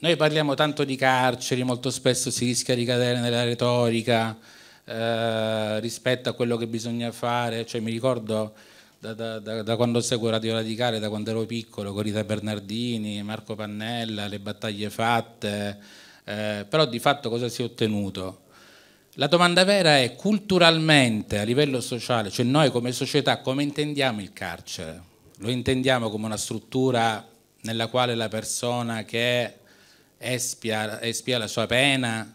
Noi parliamo tanto di carceri, molto spesso si rischia di cadere nella retorica eh, rispetto a quello che bisogna fare, cioè mi ricordo da, da, da, da quando seguo Radio Radicale, da quando ero piccolo, con Rita Bernardini, Marco Pannella, le battaglie fatte, eh, però di fatto cosa si è ottenuto? La domanda vera è culturalmente a livello sociale, cioè noi come società come intendiamo il carcere? Lo intendiamo come una struttura nella quale la persona che espia, espia la sua pena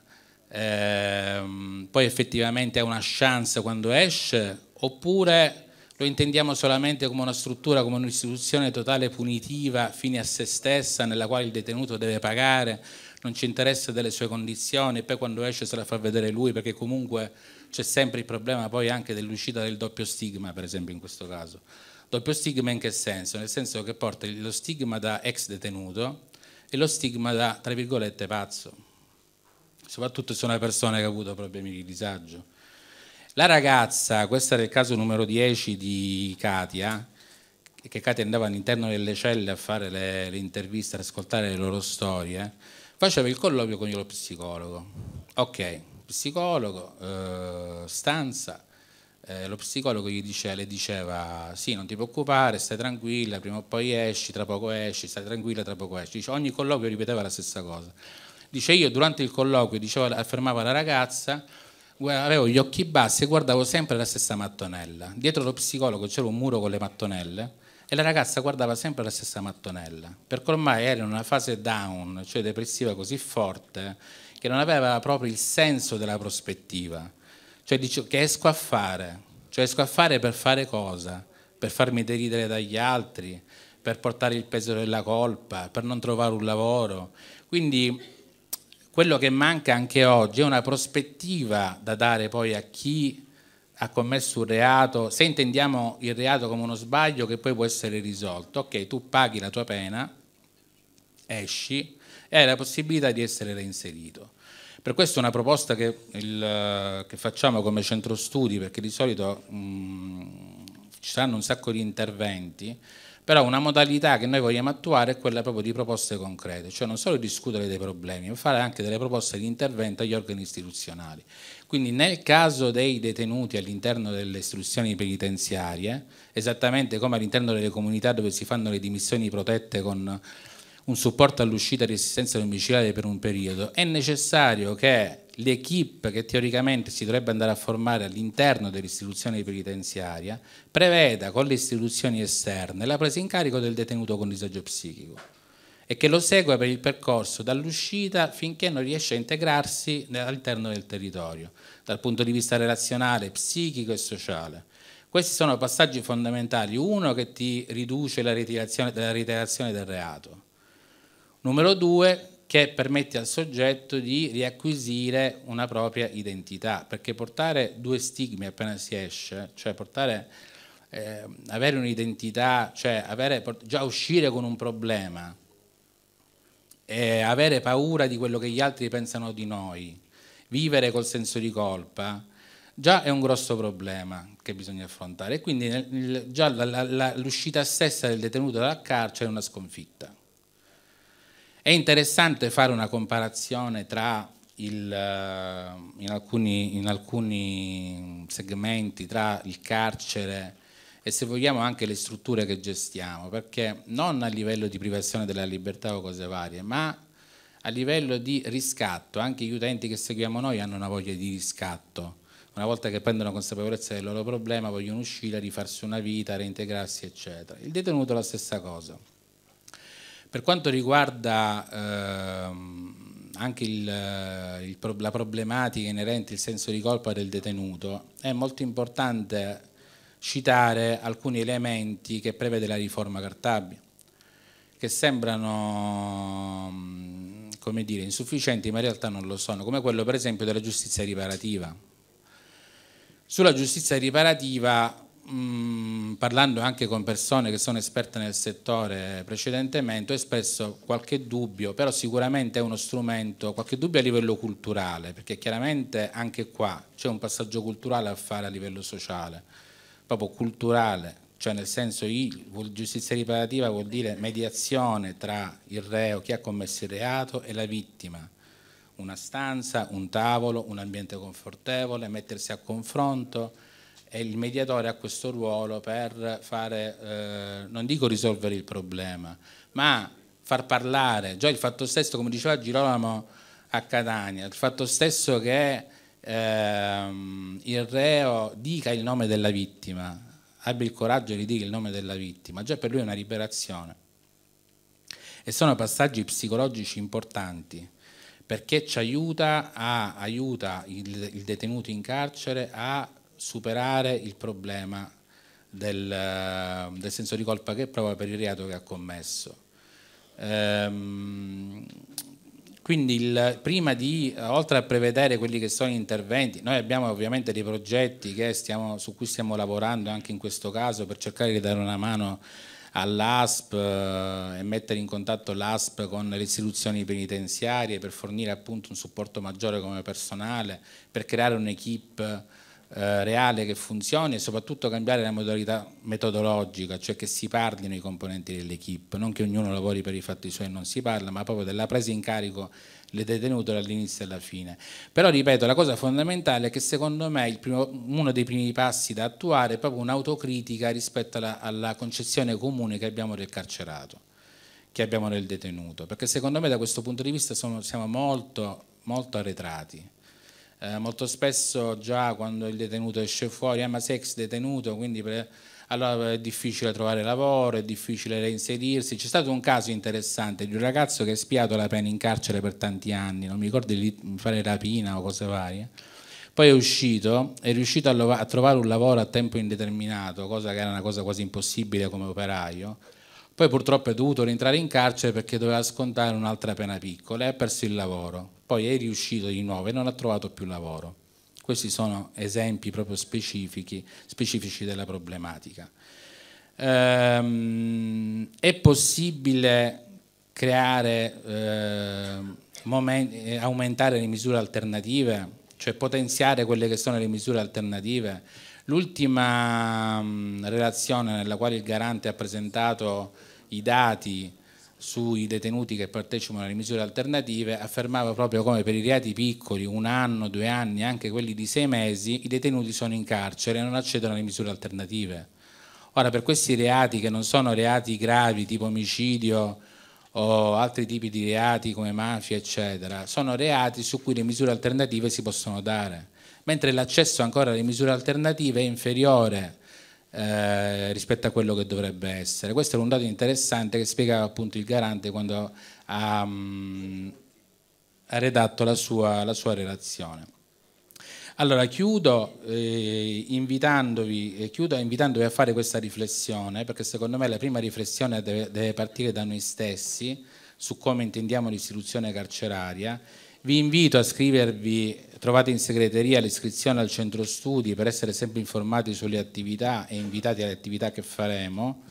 ehm, poi effettivamente ha una chance quando esce, oppure lo intendiamo solamente come una struttura, come un'istituzione totale punitiva, fine a se stessa, nella quale il detenuto deve pagare, non ci interessa delle sue condizioni, e poi quando esce se la fa vedere lui, perché comunque c'è sempre il problema poi anche dell'uscita del doppio stigma, per esempio in questo caso. Doppio stigma in che senso? Nel senso che porta lo stigma da ex detenuto e lo stigma da, tra virgolette, pazzo. Soprattutto se una persona che hanno avuto problemi di disagio. La ragazza, questo era il caso numero 10 di Katia, che Katia andava all'interno delle celle a fare le, le interviste, ad ascoltare le loro storie, faceva il colloquio con lo psicologo. Ok, psicologo, eh, stanza, eh, lo psicologo dice, le diceva sì, non ti preoccupare, stai tranquilla, prima o poi esci, tra poco esci, stai tranquilla, tra poco esci. Dice, ogni colloquio ripeteva la stessa cosa. Dice io durante il colloquio dicevo, affermava la ragazza, avevo gli occhi bassi e guardavo sempre la stessa mattonella. Dietro lo psicologo c'era un muro con le mattonelle e la ragazza guardava sempre la stessa mattonella, perché ormai era in una fase down, cioè depressiva così forte, che non aveva proprio il senso della prospettiva cioè dice che esco a fare? Cioè esco a fare per fare cosa? Per farmi deridere dagli altri, per portare il peso della colpa, per non trovare un lavoro. Quindi quello che manca anche oggi è una prospettiva da dare poi a chi ha commesso un reato, se intendiamo il reato come uno sbaglio che poi può essere risolto, ok, tu paghi la tua pena, esci e hai la possibilità di essere reinserito. Per questo è una proposta che, il, che, facciamo come centro studi, perché di solito mh, mm, ci saranno un sacco di interventi, però una modalità che noi vogliamo attuare è quella proprio di proposte concrete, cioè non solo discutere dei problemi, ma fare anche delle proposte di intervento agli organi istituzionali. Quindi nel caso dei detenuti all'interno delle istituzioni penitenziarie, esattamente come all'interno delle comunità dove si fanno le dimissioni protette con un supporto all'uscita di assistenza domiciliare per un periodo, è necessario che l'equipe che teoricamente si dovrebbe andare a formare all'interno dell'istituzione penitenziaria preveda con le istituzioni esterne la presa in carico del detenuto con disagio psichico e che lo segua per il percorso dall'uscita finché non riesce a integrarsi all'interno del territorio, dal punto di vista relazionale, psichico e sociale. Questi sono passaggi fondamentali, uno che ti riduce la reiterazione, la reiterazione del reato, Numero due, che permette al soggetto di riacquisire una propria identità, perché portare due stigmi appena si esce, cioè portare, eh, avere un'identità, cioè avere, già uscire con un problema, eh, avere paura di quello che gli altri pensano di noi, vivere col senso di colpa, già è un grosso problema che bisogna affrontare e quindi nel, già l'uscita stessa del detenuto dalla carcere è una sconfitta. È interessante fare una comparazione tra il, eh, in, alcuni, in, alcuni, segmenti tra il carcere e se vogliamo anche le strutture che gestiamo, perché non a livello di privazione della libertà o cose varie, ma a livello di riscatto, anche gli utenti che seguiamo noi hanno una voglia di riscatto, una volta che prendono consapevolezza del loro problema vogliono uscire, rifarsi una vita, reintegrarsi eccetera. Il detenuto è la stessa cosa. Per quanto riguarda ehm, anche il, il, la problematica inerente al senso di colpa del detenuto, è molto importante citare alcuni elementi che prevede la riforma Cartabia, che sembrano mm, come dire, insufficienti ma in realtà non lo sono, come quello per esempio della giustizia riparativa. Sulla giustizia riparativa Mm, parlando anche con persone che sono esperte nel settore precedentemente, ho espresso qualche dubbio, però sicuramente è uno strumento, qualche dubbio a livello culturale, perché chiaramente anche qua c'è un passaggio culturale a fare a livello sociale, proprio culturale, cioè nel senso giustizia riparativa vuol dire mediazione tra il reo, chi ha commesso il reato e la vittima, una stanza, un tavolo, un ambiente confortevole, mettersi a confronto e il mediatore ha questo ruolo per fare, eh, non dico risolvere il problema, ma far parlare, già il fatto stesso, come diceva Girolamo a Catania, il fatto stesso che ehm, il reo dica il nome della vittima, abbia il coraggio di dire il nome della vittima, già per lui è una liberazione. E sono passaggi psicologici importanti perché ci aiuta, a, aiuta il, il detenuto in carcere a superare il problema del, del, senso di colpa che prova per il reato che ha commesso. Ehm, quindi il, prima di, oltre a prevedere quelli che sono gli interventi, noi abbiamo ovviamente dei progetti stiamo, su cui stiamo lavorando anche in questo caso per cercare di dare una mano all'ASP eh, e mettere in contatto l'ASP con le istituzioni penitenziarie per fornire appunto un supporto maggiore come personale, per creare un'equipe eh, reale che funzioni e soprattutto cambiare la modalità metodologica, cioè che si parlino i componenti dell'equipe, non che ognuno lavori per i fatti suoi e non si parla, ma proprio della presa in carico del detenuto dall'inizio alla fine. Però ripeto, la cosa fondamentale è che secondo me primo, uno dei primi passi da attuare è proprio un'autocritica rispetto alla, alla, concezione comune che abbiamo del carcerato, che abbiamo del detenuto, perché secondo me da questo punto di vista sono, siamo molto, molto arretrati. Eh, molto spesso già quando il detenuto esce fuori, ah, ma sei ex detenuto, quindi per, allora eh, è difficile trovare lavoro, è difficile reinserirsi. C'è stato un caso interessante di un ragazzo che ha spiato la pena in carcere per tanti anni, non mi ricordo di fare rapina o cose varie. Poi è uscito, è riuscito a, a trovare un lavoro a tempo indeterminato, cosa che era una cosa quasi impossibile come operaio. Poi purtroppo è dovuto rientrare in carcere perché doveva scontare un'altra pena piccola e ha perso il lavoro poi è riuscito di nuovo e non ha trovato più lavoro. Questi sono esempi proprio specifici, specifici della problematica. Ehm, è possibile creare, ehm, eh, momenti, aumentare le misure alternative, cioè potenziare quelle che sono le misure alternative. L'ultima relazione nella quale il garante ha presentato i dati sui detenuti che partecipano alle misure alternative affermava proprio come per i reati piccoli, un anno, due anni, anche quelli di sei mesi, i detenuti sono in carcere e non accedono alle misure alternative. Ora per questi reati che non sono reati gravi tipo omicidio o altri tipi di reati come mafia eccetera, sono reati su cui le misure alternative si possono dare, mentre l'accesso ancora alle misure alternative è inferiore eh, rispetto a quello che dovrebbe essere. Questo era un dato interessante che spiega appunto il garante quando ha, mm, ha redatto la sua, la sua, relazione. Allora chiudo, eh, invitandovi, eh, chiudo invitandovi a fare questa riflessione, perché secondo me la prima riflessione deve, deve partire da noi stessi su come intendiamo l'istituzione carceraria. Vi invito a scrivervi Trovate in segreteria l'iscrizione al centro studi per essere sempre informati sulle attività e invitati alle attività che faremo,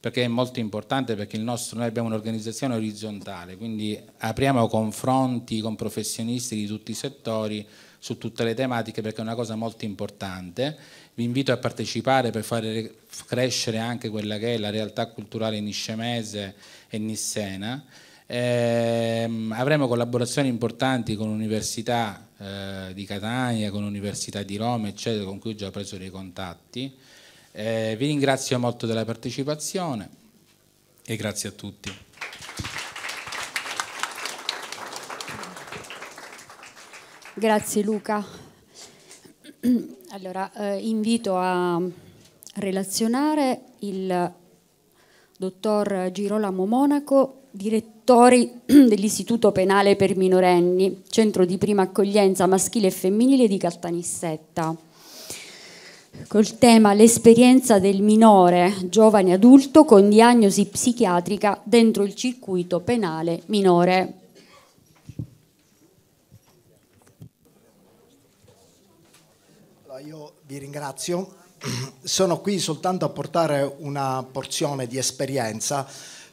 perché è molto importante perché nostro, noi abbiamo un'organizzazione orizzontale, quindi apriamo confronti con professionisti di tutti i settori su tutte le tematiche perché è una cosa molto importante. Vi invito a partecipare per fare crescere anche quella che è la realtà culturale niscemese e nissena eh, avremo collaborazioni importanti con l'Università eh, di Catania, con l'Università di Roma, eccetera, con cui ho già preso dei contatti. Eh, vi ringrazio molto della partecipazione e grazie a tutti. Grazie Luca. Allora, eh, invito a relazionare il dottor Girolamo Monaco direttori dell'Istituto Penale per Minorenni, centro di prima accoglienza maschile e femminile di Caltanissetta, col tema L'esperienza del minore giovane adulto con diagnosi psichiatrica dentro il circuito penale minore. Io vi ringrazio, sono qui soltanto a portare una porzione di esperienza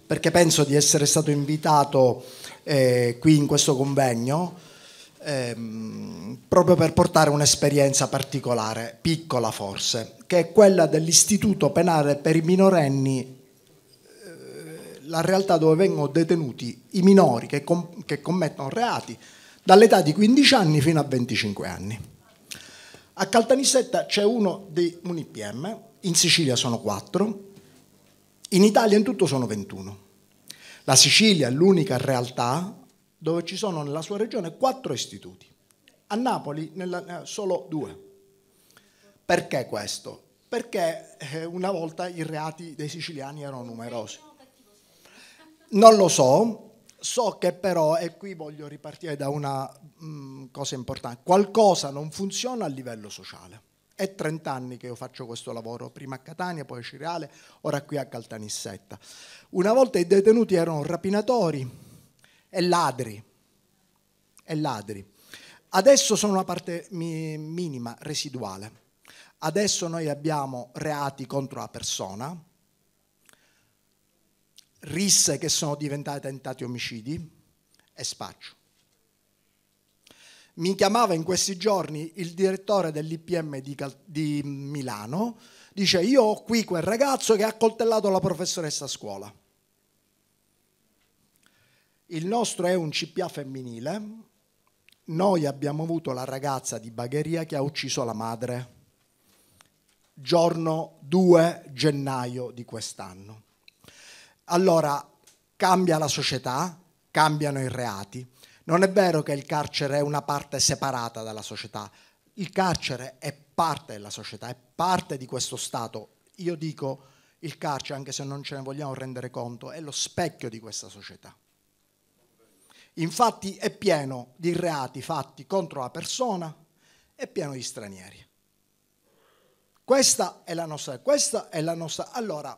perché penso di essere stato invitato eh, qui in questo convegno ehm, proprio per portare un'esperienza particolare, piccola forse, che è quella dell'istituto penale per i minorenni, eh, la realtà dove vengono detenuti i minori che, com che commettono reati dall'età di 15 anni fino a 25 anni. A Caltanissetta c'è uno di un IPM, in Sicilia sono quattro, in Italia in tutto sono 21. La Sicilia è l'unica realtà dove ci sono nella sua regione quattro istituti. A Napoli nella, eh, solo due. Perché questo? Perché eh, una volta i reati dei siciliani erano numerosi. Non lo so, so che però, e qui voglio ripartire da una mh, mm, cosa importante, qualcosa non funziona a livello sociale. È 30 anni che io faccio questo lavoro, prima a Catania, poi a Cireale, ora qui a Caltanissetta. Una volta i detenuti erano rapinatori e ladri, e ladri. Adesso sono una parte minima, residuale. Adesso noi abbiamo reati contro la persona, risse che sono diventate tentati omicidi e spaccio mi chiamava in questi giorni il direttore dell'IPM di, Cal- di Milano, dice io ho qui quel ragazzo che ha coltellato la professoressa a scuola. Il nostro è un CPA femminile, noi abbiamo avuto la ragazza di Bagheria che ha ucciso la madre giorno 2 gennaio di quest'anno. Allora cambia la società, cambiano i reati. Non è vero che il carcere è una parte separata dalla società, il carcere è parte della società, è parte di questo Stato. Io dico il carcere, anche se non ce ne vogliamo rendere conto, è lo specchio di questa società. Infatti è pieno di reati fatti contro la persona e pieno di stranieri. Questa è la nostra, questa è la nostra. Allora,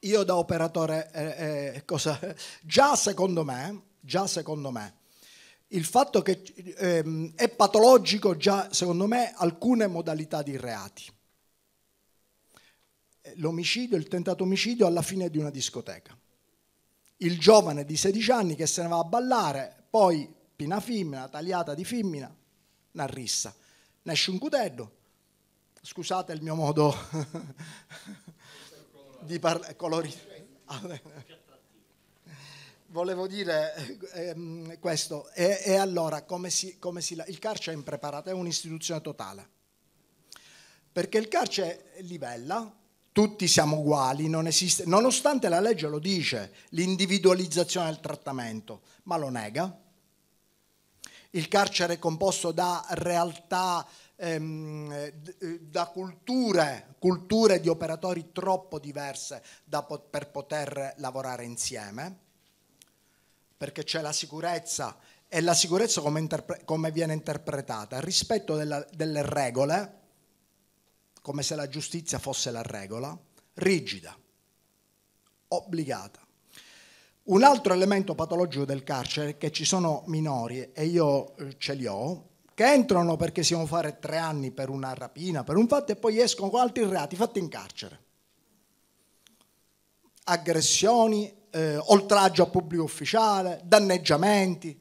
io da operatore, eh, eh, cosa, già secondo me, già secondo me. Il fatto che ehm, è patologico già secondo me alcune modalità di reati. Eh, l'omicidio, il tentato omicidio alla fine di una discoteca. Il giovane di 16 anni che se ne va a ballare, poi pina femmina, tagliata di femmina, una rissa. Ne esce un cutello. Scusate il mio modo di parlare. Colori. Ah, volevo dire eh, ehm, questo, e, e allora come si, come si, il carcere è impreparato, è un'istituzione totale, perché il carcere livella, tutti siamo uguali, non esiste, nonostante la legge lo dice, l'individualizzazione del trattamento, ma lo nega. Il carcere è composto da realtà, ehm, eh, da culture, culture di operatori troppo diverse da, per poter lavorare insieme perché c'è la sicurezza e la sicurezza come, interpre- come viene interpretata? rispetto della, delle regole, come se la giustizia fosse la regola, rigida, obbligata. Un altro elemento patologico del carcere è che ci sono minori, e io eh, ce li ho, che entrano perché si devono fare tre anni per una rapina, per un fatto, e poi escono con altri reati fatti in carcere. Aggressioni eh, oltraggio a pubblico ufficiale, danneggiamenti.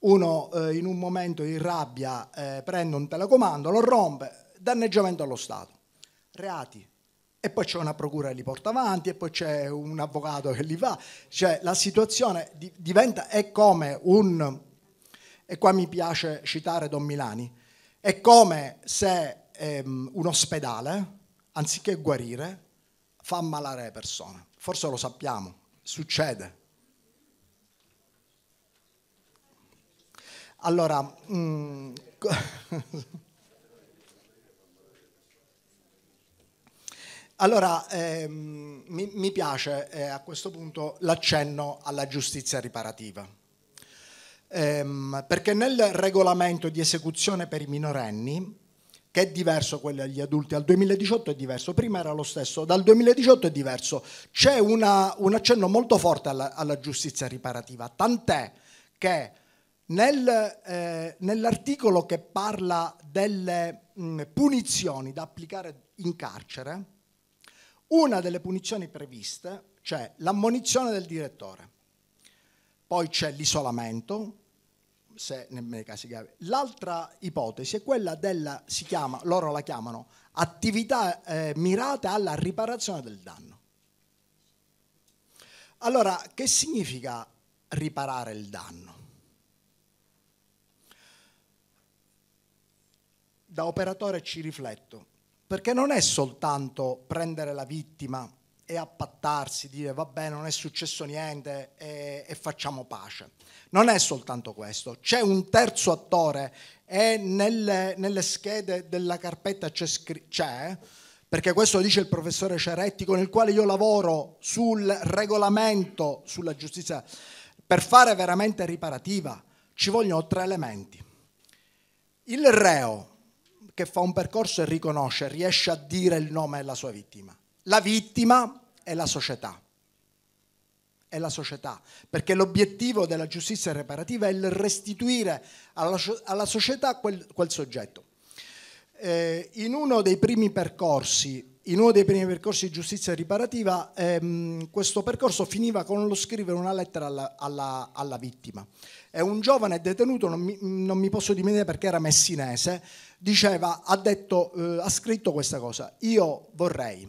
Uno eh, in un momento di rabbia eh, prende un telecomando, lo rompe, danneggiamento allo Stato, reati. E poi c'è una procura che li porta avanti, e poi c'è un avvocato che li fa. Cioè la situazione di, diventa, è come un, e qua mi piace citare Don Milani, è come se ehm, un ospedale, anziché guarire, fa ammalare le persone forse lo sappiamo, succede. Allora, mm, allora ehm, mi, mi, piace eh, a questo punto l'accenno alla giustizia riparativa, ehm, perché nel regolamento di esecuzione per i minorenni che è diverso quello agli adulti, al 2018 è diverso, prima era lo stesso, dal 2018 è diverso. C'è una, un accenno molto forte alla, alla giustizia riparativa, tant'è che nel, eh, nell'articolo che parla delle mh, mm, punizioni da applicare in carcere, una delle punizioni previste c'è cioè l'ammonizione del direttore, poi c'è l'isolamento, se nei casi gravi. L'altra ipotesi è quella della, si chiama, loro la chiamano, attività eh, mirate alla riparazione del danno. Allora, che significa riparare il danno? Da operatore ci rifletto, perché non è soltanto prendere la vittima e appattarsi, dire va bene, non è successo niente e, e facciamo pace. Non è soltanto questo, c'è un terzo attore e nelle, nelle schede della carpetta c'è, c'è, perché questo dice il professore Ceretti con il quale io lavoro sul regolamento sulla giustizia, per fare veramente riparativa ci vogliono tre elementi. Il reo che fa un percorso e riconosce, riesce a dire il nome della sua vittima. La vittima è la società. È la società, perché l'obiettivo della giustizia riparativa è il restituire alla, alla società quel, quel soggetto. Eh, in uno dei primi percorsi in uno dei primi percorsi di giustizia riparativa ehm, questo percorso finiva con lo scrivere una lettera alla, alla, alla vittima. E un giovane detenuto, non mi, non mi, posso dimenticare perché era messinese, diceva, ha, detto, eh, ha scritto questa cosa, io vorrei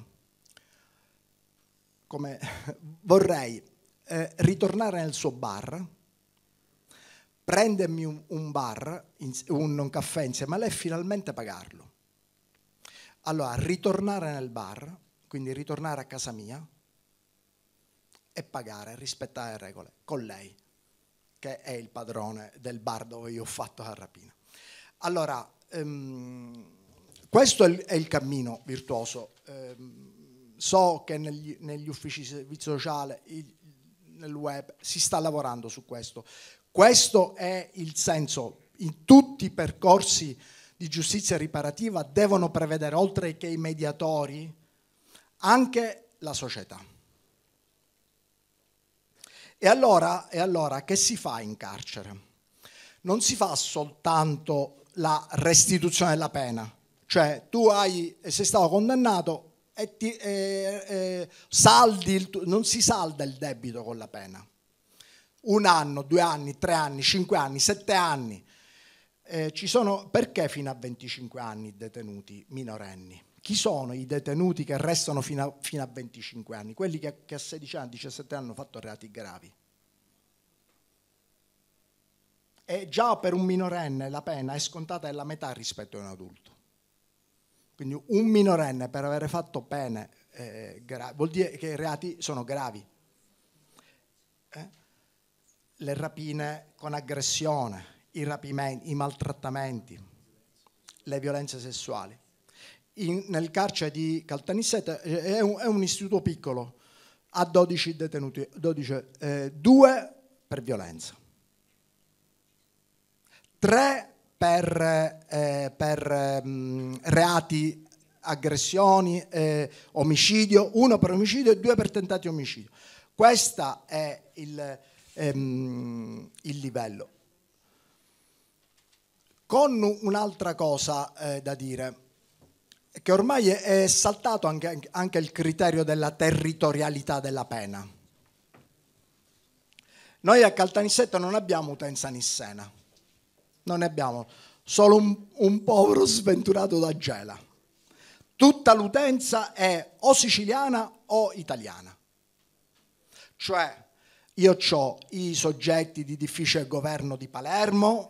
come vorrei eh, ritornare nel suo bar, prendermi un, un bar, un, un caffè insieme a lei e finalmente pagarlo. Allora, ritornare nel bar, quindi ritornare a casa mia e pagare, rispettare le regole con lei, che è il padrone del bar dove io ho fatto la rapina. Allora, ehm, questo è il, è il, cammino virtuoso. Ehm, so che negli, negli uffici di servizio sociale, il, nel web, si sta lavorando su questo. Questo è il senso. In tutti i percorsi di giustizia riparativa devono prevedere, oltre che i mediatori, anche la società. E allora, e allora, che si fa in carcere? Non si fa soltanto la restituzione della pena, cioè tu hai, sei stato condannato, e ti, eh, eh, saldi il, non si salda il debito con la pena. Un anno, due anni, tre anni, cinque anni, sette anni. Eh, ci sono, perché fino a 25 anni i detenuti minorenni? Chi sono i detenuti che restano fino a, fino a 25 anni? Quelli che, che a 16 anni, 17 anni hanno fatto reati gravi. E già per un minorenne la pena è scontata della metà rispetto a un adulto. Quindi un minorenne per avere fatto pene eh, vuol dire che i reati sono gravi. Eh? Le rapine con aggressione, i rapimenti, i maltrattamenti, le violenze sessuali. In, nel carcere di Caltanissetta eh, è un, è un istituto piccolo, ha 12 detenuti, 12, eh, 2 per violenza, 3 per, eh, per mh, mm, reati, aggressioni, eh, omicidio, uno per omicidio e due per tentati omicidio. Questo è il, ehm, il livello. Con un'altra cosa eh, da dire, che ormai è saltato anche, anche, il criterio della territorialità della pena. Noi a Caltanissetto non abbiamo utenza nissena non ne abbiamo, solo un, un povero sventurato da Gela. Tutta l'utenza è o siciliana o italiana. Cioè, io ho i soggetti di difficile governo di Palermo,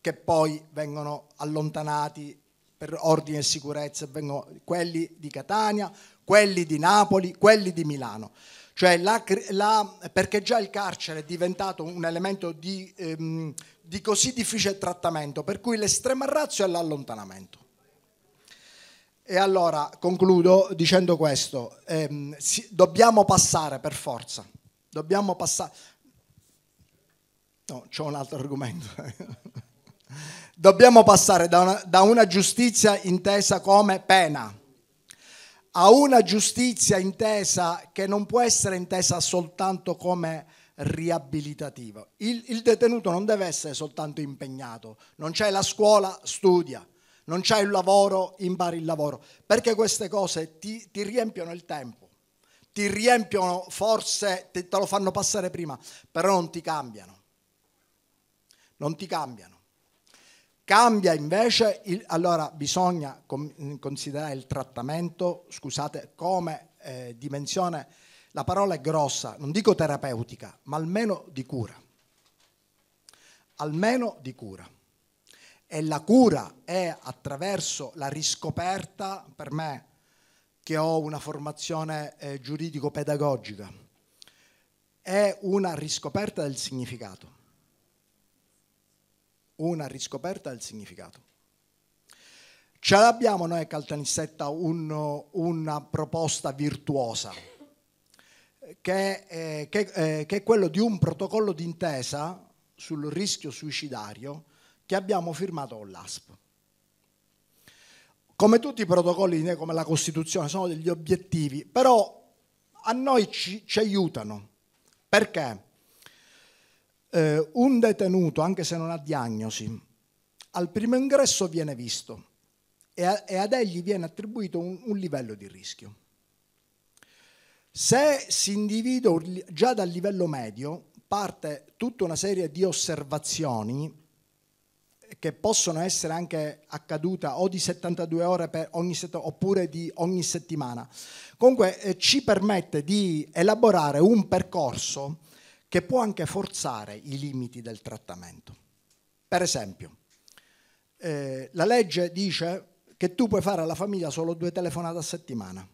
che poi vengono allontanati per ordine e sicurezza, vengono quelli di Catania, quelli di Napoli, quelli di Milano. Cioè la, la, perché già il carcere è diventato un elemento di ehm, di così difficile trattamento, per cui l'estrema razza è l'allontanamento. E allora concludo dicendo questo, ehm, si, dobbiamo passare per forza, dobbiamo passare... No, c'ho un altro argomento. dobbiamo passare da una, da una giustizia intesa come pena a una giustizia intesa che non può essere intesa soltanto come riabilitativa. Il, il detenuto non deve essere soltanto impegnato, non c'è la scuola, studia, non c'è il lavoro, impari il lavoro, perché queste cose ti, ti riempiono il tempo, ti riempiono forse, te, te lo fanno passare prima, però non ti cambiano, non ti cambiano. Cambia invece, il, allora bisogna mm, considerare il trattamento, scusate, come eh, dimensione, la parola è grossa, non dico terapeutica, ma almeno di cura. Almeno di cura. E la cura è attraverso la riscoperta, per me che ho una formazione eh, giuridico-pedagogica, è una riscoperta del significato una riscoperta del significato. Ce l'abbiamo noi a Caltanissetta un, una proposta virtuosa, che, eh, che, eh, che, è quello di un protocollo d'intesa sul rischio suicidario che abbiamo firmato con l'ASP. Come tutti i protocolli, come la Costituzione, sono degli obiettivi, però a noi ci, ci aiutano. Perché? eh, un detenuto, anche se non ha diagnosi, al primo ingresso viene visto e, a, e ad egli viene attribuito un, un livello di rischio. Se si individua già dal livello medio, parte tutta una serie di osservazioni che possono essere anche accadute o di 72 ore ogni set- oppure di ogni settimana. Comunque eh, ci permette di elaborare un percorso che può anche forzare i limiti del trattamento. Per esempio, eh, la legge dice che tu puoi fare alla famiglia solo due telefonate a settimana.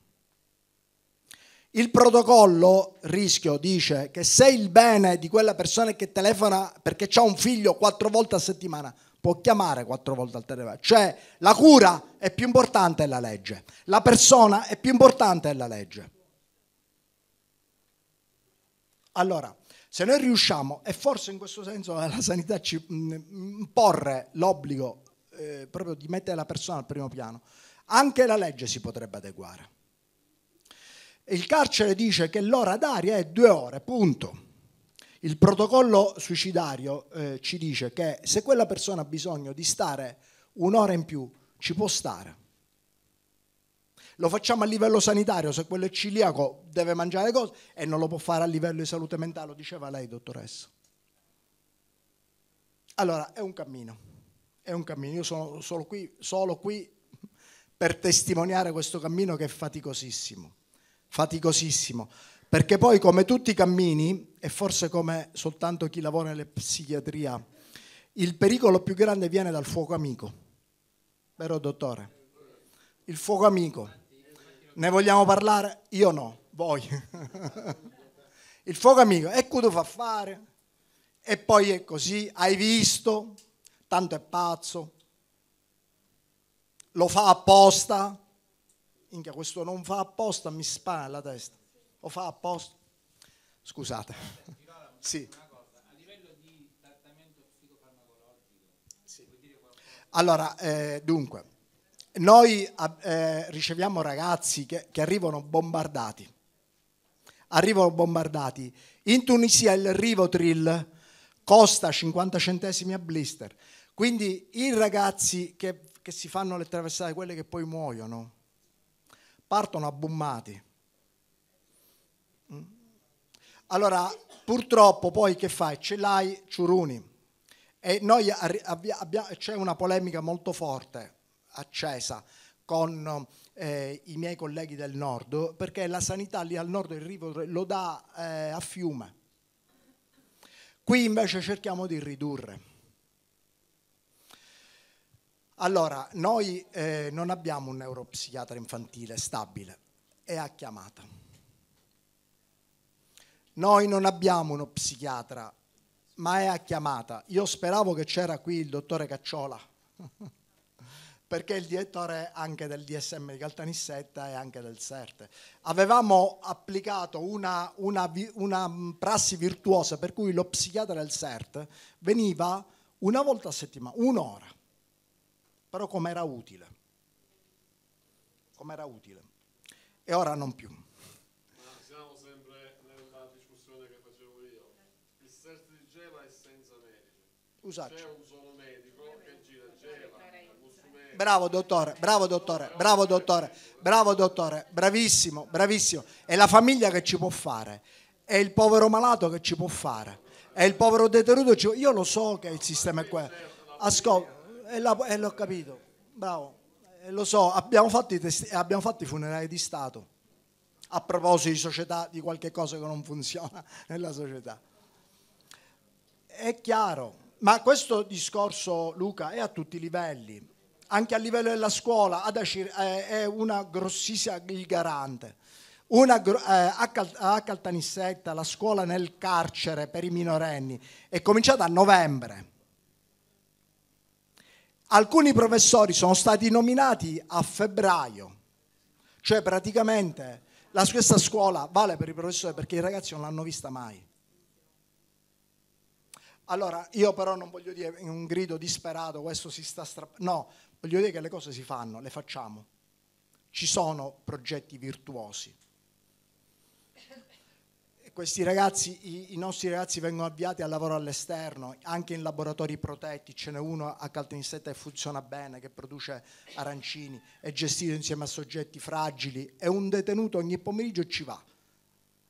Il protocollo rischio dice che se il bene di quella persona che telefona perché ha un figlio quattro volte a settimana può chiamare quattro volte al telefono, cioè la cura è più importante della legge, la persona è più importante della legge. Allora, se noi riusciamo, e forse in questo senso la sanità ci mm, imporre l'obbligo eh, proprio di mettere la persona al primo piano, anche la legge si potrebbe adeguare. Il carcere dice che l'ora d'aria è due ore, punto. Il protocollo suicidario eh, ci dice che se quella persona ha bisogno di stare un'ora in più, ci può stare lo facciamo a livello sanitario, se quello è ciliaco deve mangiare cose e non lo può fare a livello di salute mentale, lo diceva lei dottoressa. Allora, è un cammino, è un cammino, io sono solo qui, solo qui per testimoniare questo cammino che è faticosissimo, faticosissimo, perché poi come tutti i cammini, e forse come soltanto chi lavora nella psichiatria, il pericolo più grande viene dal fuoco amico, vero dottore? Il fuoco amico. Ne vogliamo parlare? Io no, voi. Il fuoco amico, ecco tu fa fare. E poi è così, hai visto? Tanto è pazzo. Lo fa apposta. Minchia, questo non fa apposta, mi spara la testa. Lo fa apposta. Scusate. Sì. Allora, eh, dunque, noi eh, riceviamo ragazzi che, che arrivano bombardati, arrivano bombardati. In Tunisia il Rivotril costa 50 centesimi a blister, quindi i ragazzi che, che si fanno le traversate, quelle che poi muoiono, partono abbommati. Mm. Allora, purtroppo poi che fai? Ce l'hai Ciuruni. E noi c'è una polemica molto forte accesa con eh, i miei colleghi del nord, perché la sanità lì al nord il Rivo lo dà eh, a fiume. Qui invece cerchiamo di ridurre. Allora, noi eh, non abbiamo un neuropsichiatra infantile stabile, è a chiamata. Noi non abbiamo uno psichiatra, ma è a chiamata. Io speravo che c'era qui il dottore Cacciola. perché il direttore anche del DSM di Caltanissetta e anche del CERT. Avevamo applicato una, una, una prassi virtuosa per cui lo psichiatra del CERT veniva una volta a settimana, un'ora, però com'era utile. Com'era utile. E ora non più. Usarci. C'è un Bravo dottore, bravo dottore, bravo dottore, bravo dottore, bravissimo, bravissimo. È la famiglia che ci può fare, è il povero malato che ci può fare, è il povero detenuto. Ci... Io lo so che il sistema è quello. Ascolto, e, eh, l'ho capito, bravo, e eh, lo so, abbiamo fatto, testi... abbiamo fatto i funerali di Stato a proposito di società, di qualche cosa che non funziona nella società. È chiaro, ma questo discorso, Luca, è a tutti i livelli anche a livello della scuola, Adacir eh, è una grossissima il garante. Una, eh, a Caltanissetta la scuola nel carcere per i minorenni è cominciata a novembre. Alcuni professori sono stati nominati a febbraio, cioè praticamente la stessa scuola vale per i professori perché i ragazzi non l'hanno vista mai. Allora, io però non voglio dire un grido disperato, questo si sta strappando, no, Voglio dire che le cose si fanno, le facciamo. Ci sono progetti virtuosi. questi ragazzi, i, i, nostri ragazzi vengono avviati al lavoro all'esterno, anche in laboratori protetti, ce n'è uno a Caltanissetta che funziona bene, che produce arancini, è gestito insieme a soggetti fragili e un detenuto ogni pomeriggio ci va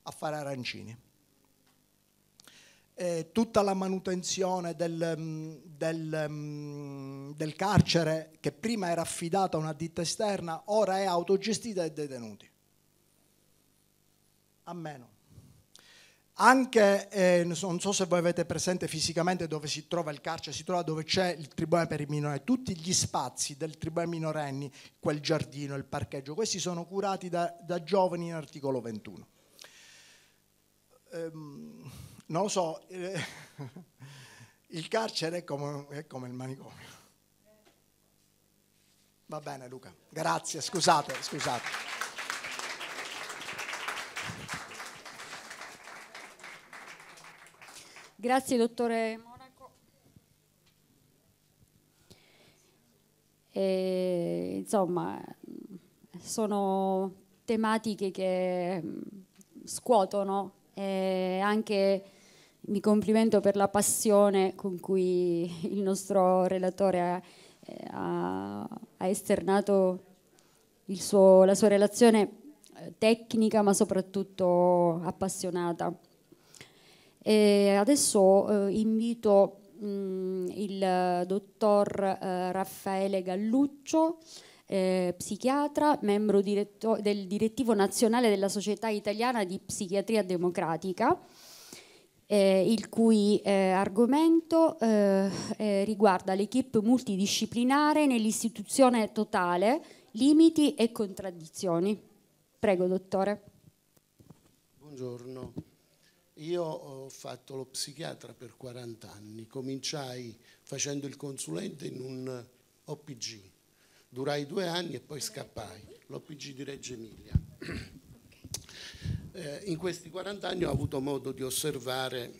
a fare arancini eh, tutta la manutenzione del, mm, del, mm, del, carcere che prima era affidata a una ditta esterna ora è autogestita dai detenuti. A meno. Anche, eh, non so se voi avete presente fisicamente dove si trova il carcere, si trova dove c'è il tribunale per i minorenni, tutti gli spazi del tribunale minorenni, quel giardino, il parcheggio, questi sono curati da, da giovani in articolo 21. Ehm, non lo so, eh, il carcere è come, è come il manicomio. Va bene Luca, grazie, scusate, scusate. Grazie dottore Monaco. E, insomma, sono tematiche che mm, scuotono e anche mi complimento per la passione con cui il nostro relatore ha, eh, ha esternato suo, la sua relazione eh, tecnica ma soprattutto appassionata. E adesso eh, invito mh, mm, il dottor eh, Raffaele Galluccio, eh, psichiatra, membro diretto, del direttivo nazionale della Società Italiana di Psichiatria Democratica, eh, il cui eh, argomento eh, eh, riguarda l'equipe multidisciplinare nell'istituzione totale, limiti e contraddizioni. Prego, dottore. Buongiorno. Io ho fatto lo psichiatra per 40 anni, cominciai facendo il consulente in un OPG, durai due anni e poi scappai, l'OPG di Reggio Emilia eh, in questi 40 anni ho avuto modo di osservare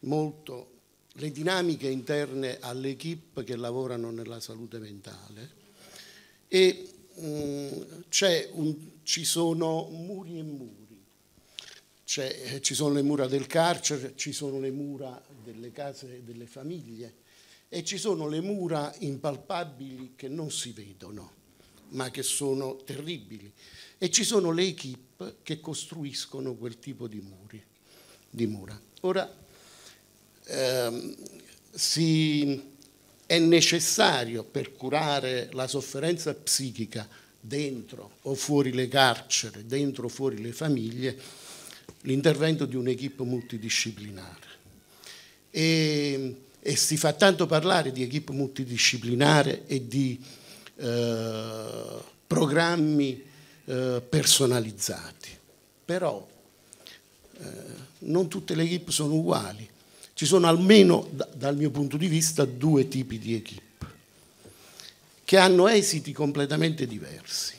molto le dinamiche interne alle che lavorano nella salute mentale e mh, mm, un, ci sono muri e muri. Eh, ci sono le mura del carcere, ci sono le mura delle case e delle famiglie e ci sono le mura impalpabili che non si vedono ma che sono terribili e ci sono le equip che costruiscono quel tipo di, muri, di mura. Ora, ehm, si, è necessario per curare la sofferenza psichica dentro o fuori le carcere, dentro o fuori le famiglie, l'intervento di un'equipe multidisciplinare. E, e, si fa tanto parlare di equipe multidisciplinare e di eh, programmi eh, personalizzati. Però eh, non tutte le equip sono uguali. Ci sono almeno, dal mio punto di vista, due tipi di equip che hanno esiti completamente diversi.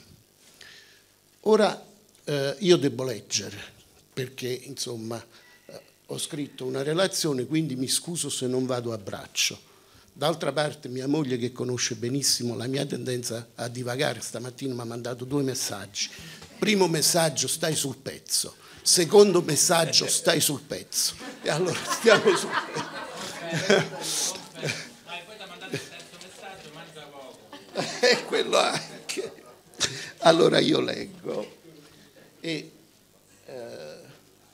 Ora eh, io devo leggere, perché insomma ho scritto una relazione, quindi mi scuso se non vado a braccio D'altra parte mia moglie che conosce benissimo la mia tendenza a divagare stamattina mi ha mandato due messaggi. Primo messaggio stai sul pezzo, secondo messaggio stai sul pezzo. E allora stiamo sul pezzo. E quello anche. Allora io leggo e eh,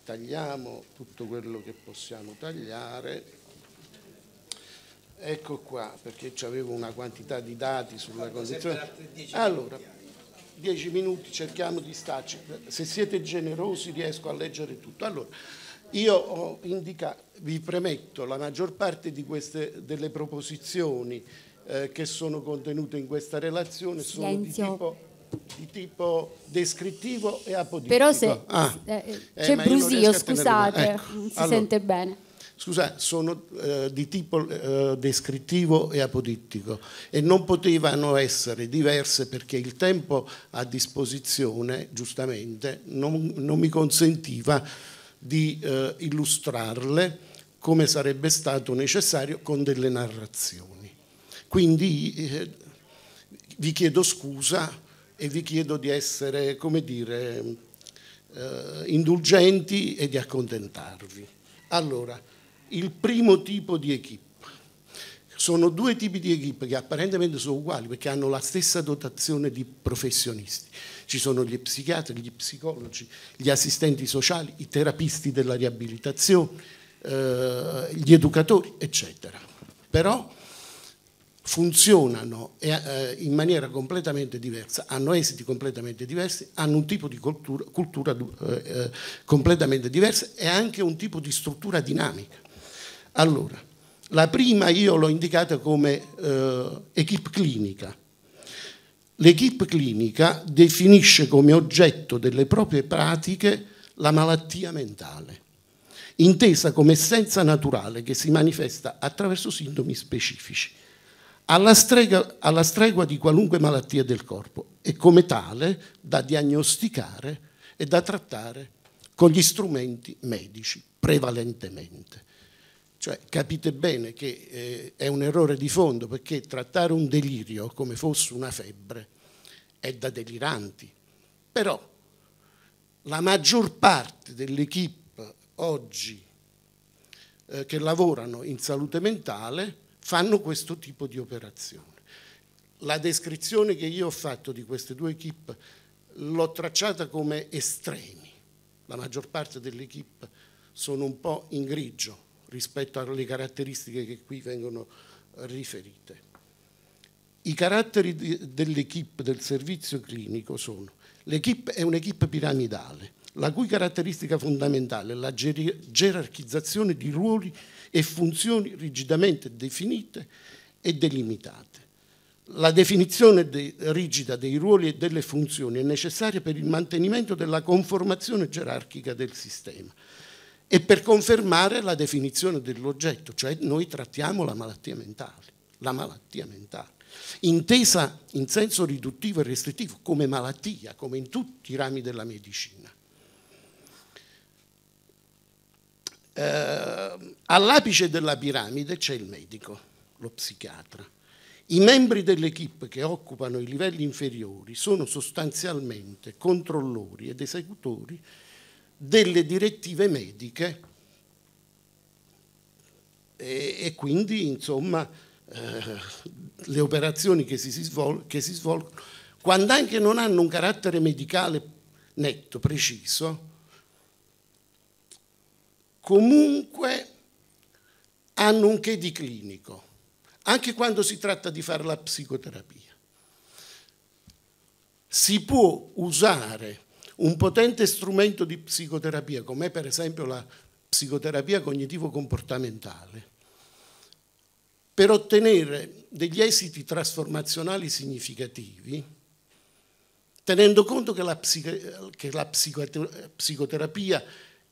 tagliamo tutto quello che possiamo tagliare. Ecco qua, perché avevo una quantità di dati sulla condizione. Allora, dieci minuti, cerchiamo di starci. Se siete generosi riesco a leggere tutto. Allora, io ho indicato, vi premetto, la maggior parte di queste, delle proposizioni eh, che sono contenute in questa relazione Silenzio. sono di tipo di tipo descrittivo e apodittico. Però se ah, eh, eh, c'è eh, brusio, scusate, ecco, non si allora, sente bene scusa, sono eh, di tipo eh, descrittivo e apodittico e non potevano essere diverse perché il tempo a disposizione, giustamente, non, non mi consentiva di eh, illustrarle come sarebbe stato necessario con delle narrazioni. Quindi eh, vi chiedo scusa e vi chiedo di essere, come dire, eh, indulgenti e di accontentarvi. Allora, il primo tipo di equip. Sono due tipi di equip che apparentemente sono uguali perché hanno la stessa dotazione di professionisti. Ci sono gli psichiatri, gli psicologi, gli assistenti sociali, i terapisti della riabilitazione, eh, gli educatori, eccetera. Però funzionano eh, eh, in maniera completamente diversa, hanno esiti completamente diversi, hanno un tipo di cultura, cultura eh, eh, completamente diversa e anche un tipo di struttura dinamica. Allora, la prima io l'ho indicata come eh, equip clinica. L'equip clinica definisce come oggetto delle proprie pratiche la malattia mentale, intesa come essenza naturale che si manifesta attraverso sintomi specifici, alla stregua, alla stregua di qualunque malattia del corpo e come tale da diagnosticare e da trattare con gli strumenti medici prevalentemente. Cioè, capite bene che eh, è un errore di fondo perché trattare un delirio come fosse una febbre è da deliranti. Però la maggior parte dell'equipe oggi eh, che lavorano in salute mentale fanno questo tipo di operazione. La descrizione che io ho fatto di queste due equip l'ho tracciata come estremi. La maggior parte delle equip sono un po' in grigio, rispetto alle caratteristiche che qui vengono riferite. I caratteri dell'equipe del servizio clinico sono l'equipe è un'equipe piramidale, la cui caratteristica fondamentale è la gerarchizzazione di ruoli e funzioni rigidamente definite e delimitate. La definizione de rigida dei ruoli e delle funzioni è necessaria per il mantenimento della conformazione gerarchica del sistema, e per confermare la definizione dell'oggetto, cioè noi trattiamo la malattia mentale, la malattia mentale, intesa in senso riduttivo e restrittivo come malattia, come in tutti i rami della medicina. Eh, all'apice della piramide c'è il medico, lo psichiatra. I membri dell'equipe che occupano i livelli inferiori sono sostanzialmente controllori ed esecutori delle direttive mediche e, e quindi insomma eh, le operazioni che si, svol- che si svolgono, quando anche non hanno un carattere medicale netto, preciso, comunque hanno un che di clinico, anche quando si tratta di fare la psicoterapia. Si può usare un potente strumento di psicoterapia, come per esempio la psicoterapia cognitivo-comportamentale, per ottenere degli esiti trasformazionali significativi, tenendo conto che la, psico che la psicoterapia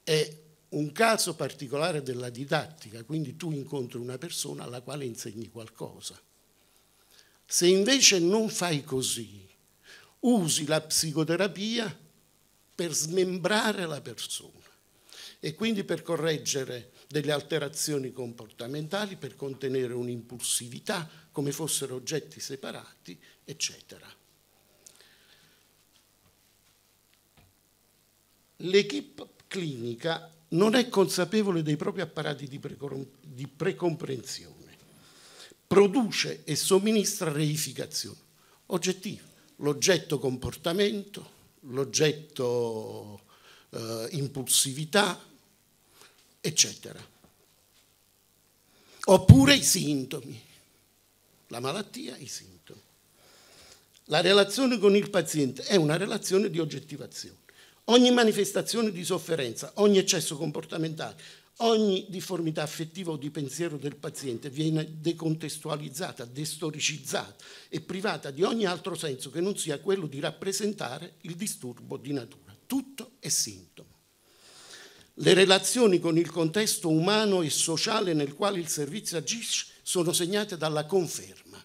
è un caso particolare della didattica, quindi tu incontri una persona alla quale insegni qualcosa. Se invece non fai così, usi la psicoterapia per smembrare la persona e quindi per correggere delle alterazioni comportamentali, per contenere un'impulsività come fossero oggetti separati, eccetera. L'equipe clinica non è consapevole dei propri apparati di, precomprensione, produce e somministra reificazioni, oggettiva, l'oggetto comportamento, l'oggetto eh, impulsività, eccetera. Oppure i sintomi, la malattia i sintomi. La relazione con il paziente è una relazione di oggettivazione. Ogni manifestazione di sofferenza, ogni eccesso comportamentale Ogni difformità affettiva o di pensiero del paziente viene decontestualizzata, destoricizzata e privata di ogni altro senso che non sia quello di rappresentare il disturbo di natura. Tutto è sintomo. Le relazioni con il contesto umano e sociale nel quale il servizio agisce sono segnate dalla conferma.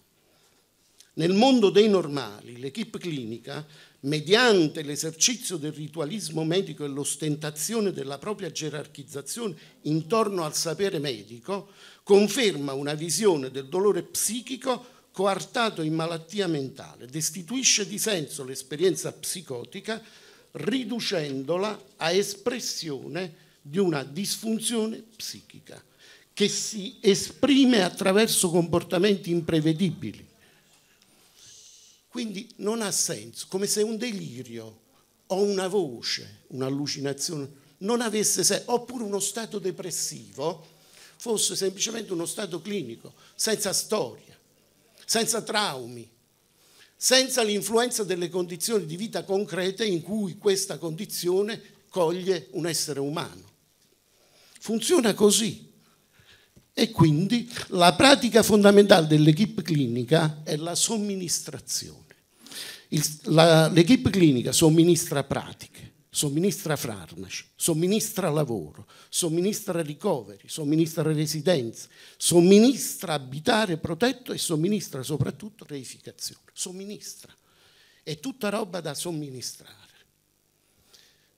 Nel mondo dei normali, l'equipe clinica mediante l'esercizio del ritualismo medico e l'ostentazione della propria gerarchizzazione intorno al sapere medico, conferma una visione del dolore psichico coartato in malattia mentale, destituisce di senso l'esperienza psicotica riducendola a espressione di una disfunzione psichica che si esprime attraverso comportamenti imprevedibili quindi non ha senso, come se un delirio o una voce, un'allucinazione, non avesse senso, oppure uno stato depressivo fosse semplicemente uno stato clinico, senza storia, senza traumi, senza l'influenza delle condizioni di vita concrete in cui questa condizione coglie un essere umano. Funziona così. E quindi la pratica fondamentale dell'equipe clinica è la somministrazione l'equipe clinica somministra pratiche, somministra farmaci, somministra lavoro, somministra ricoveri, somministra residenze, somministra abitare protetto e somministra soprattutto reificazione. Somministra. È tutta roba da somministrare.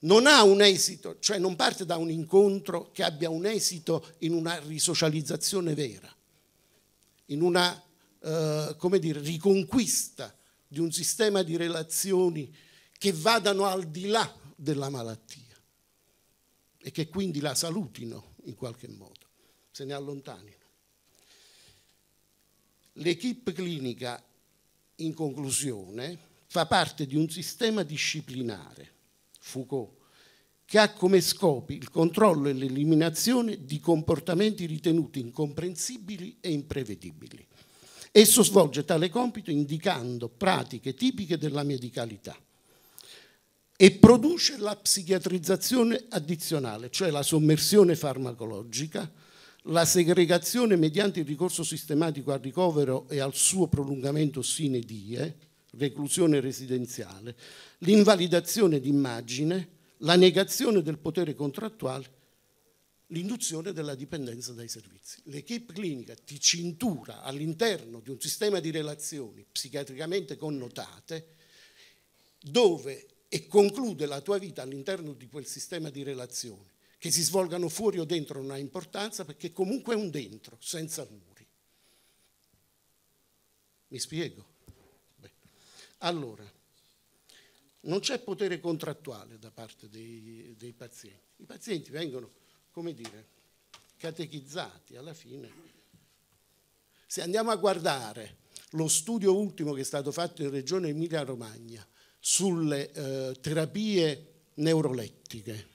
Non ha un esito, cioè non parte da un incontro che abbia un esito in una risocializzazione vera, in una, eh, come dire, riconquista di un sistema di relazioni che vadano al di là della malattia e che quindi la salutino in qualche modo, se ne allontanino. L'equipe clinica, in conclusione, fa parte di un sistema disciplinare, Foucault, che ha come scopi il controllo e l'eliminazione di comportamenti ritenuti incomprensibili e imprevedibili. Esso svolge tale compito indicando pratiche tipiche della medicalità e produce la psichiatrizzazione addizionale, cioè la sommersione farmacologica, la segregazione mediante il ricorso sistematico al ricovero e al suo prolungamento sine die, reclusione residenziale, l'invalidazione d'immagine, la negazione del potere contrattuale l'induzione della dipendenza dai servizi. L'equipe clinica ti cintura all'interno di un sistema di relazioni psichiatricamente connotate dove e conclude la tua vita all'interno di quel sistema di relazioni che si svolgano fuori o dentro non ha importanza perché comunque è un dentro, senza muri. Mi spiego? Beh. Allora, non c'è potere contrattuale da parte dei, dei pazienti. I pazienti vengono come dire, catechizzati alla fine. Se andiamo a guardare lo studio ultimo che è stato fatto in Regione Emilia-Romagna sulle eh, terapie neurolettiche,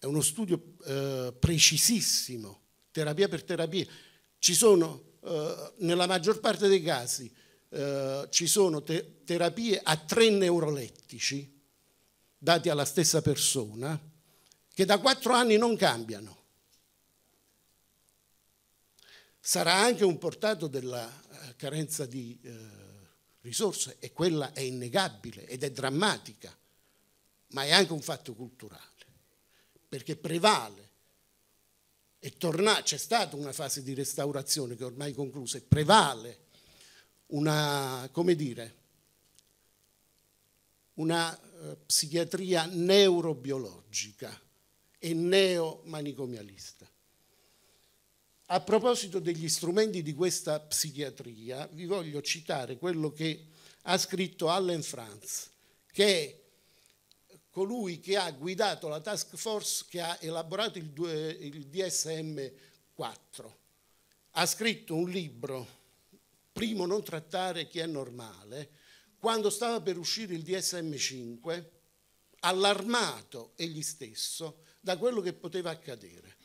è uno studio eh, precisissimo, terapia per terapia. Ci sono, eh, nella maggior parte dei casi, eh, ci sono te terapie a tre neurolettici dati alla stessa persona, che da quattro anni non cambiano. Sarà anche un portato della eh, carenza di eh, risorse e quella è innegabile ed è drammatica, ma è anche un fatto culturale, perché prevale e torna, c'è stata una fase di restaurazione che è ormai conclusa e prevale una, come dire, una eh, psichiatria neurobiologica e neomanicomialista. A proposito degli strumenti di questa psichiatria, vi voglio citare quello che ha scritto Allen Franz, che è colui che ha guidato la task force che ha elaborato il, il DSM-4. Ha scritto un libro, Primo non trattare chi è normale, quando stava per uscire il DSM-5, allarmato egli stesso da quello che poteva accadere.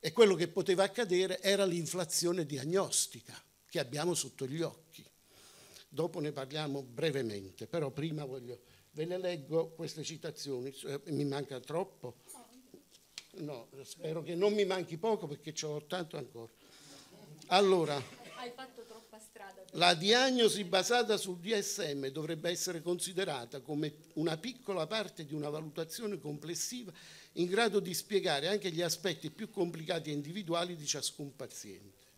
E quello che poteva accadere era l'inflazione diagnostica che abbiamo sotto gli occhi. Dopo ne parliamo brevemente, però prima voglio, ve le leggo queste citazioni, eh, mi manca troppo, no, spero che non mi manchi poco perché ho tanto ancora. Allora, hai fatto troppa strada. La diagnosi basata sul DSM dovrebbe essere considerata come una piccola parte di una valutazione complessiva in grado di spiegare anche gli aspetti più complicati e individuali di ciascun paziente.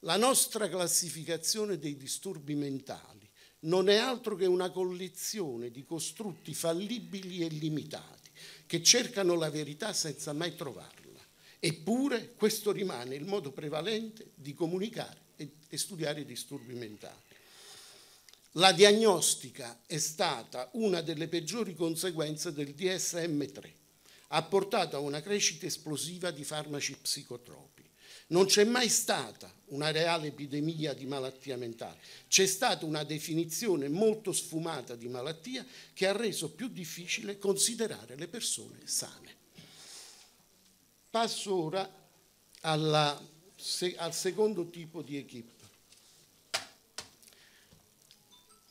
La nostra classificazione dei disturbi mentali non è altro che una collezione di costrutti fallibili e limitati che cercano la verità senza mai trovarla. Eppure questo rimane il modo prevalente di comunicare e, e studiare i disturbi mentali. La diagnostica è stata una delle peggiori conseguenze del DSM-3. Ha portato a una crescita esplosiva di farmaci psicotropi. Non c'è mai stata una reale epidemia di malattia mentale, c'è stata una definizione molto sfumata di malattia che ha reso più difficile considerare le persone sane. Passo ora alla se, al secondo tipo di equip.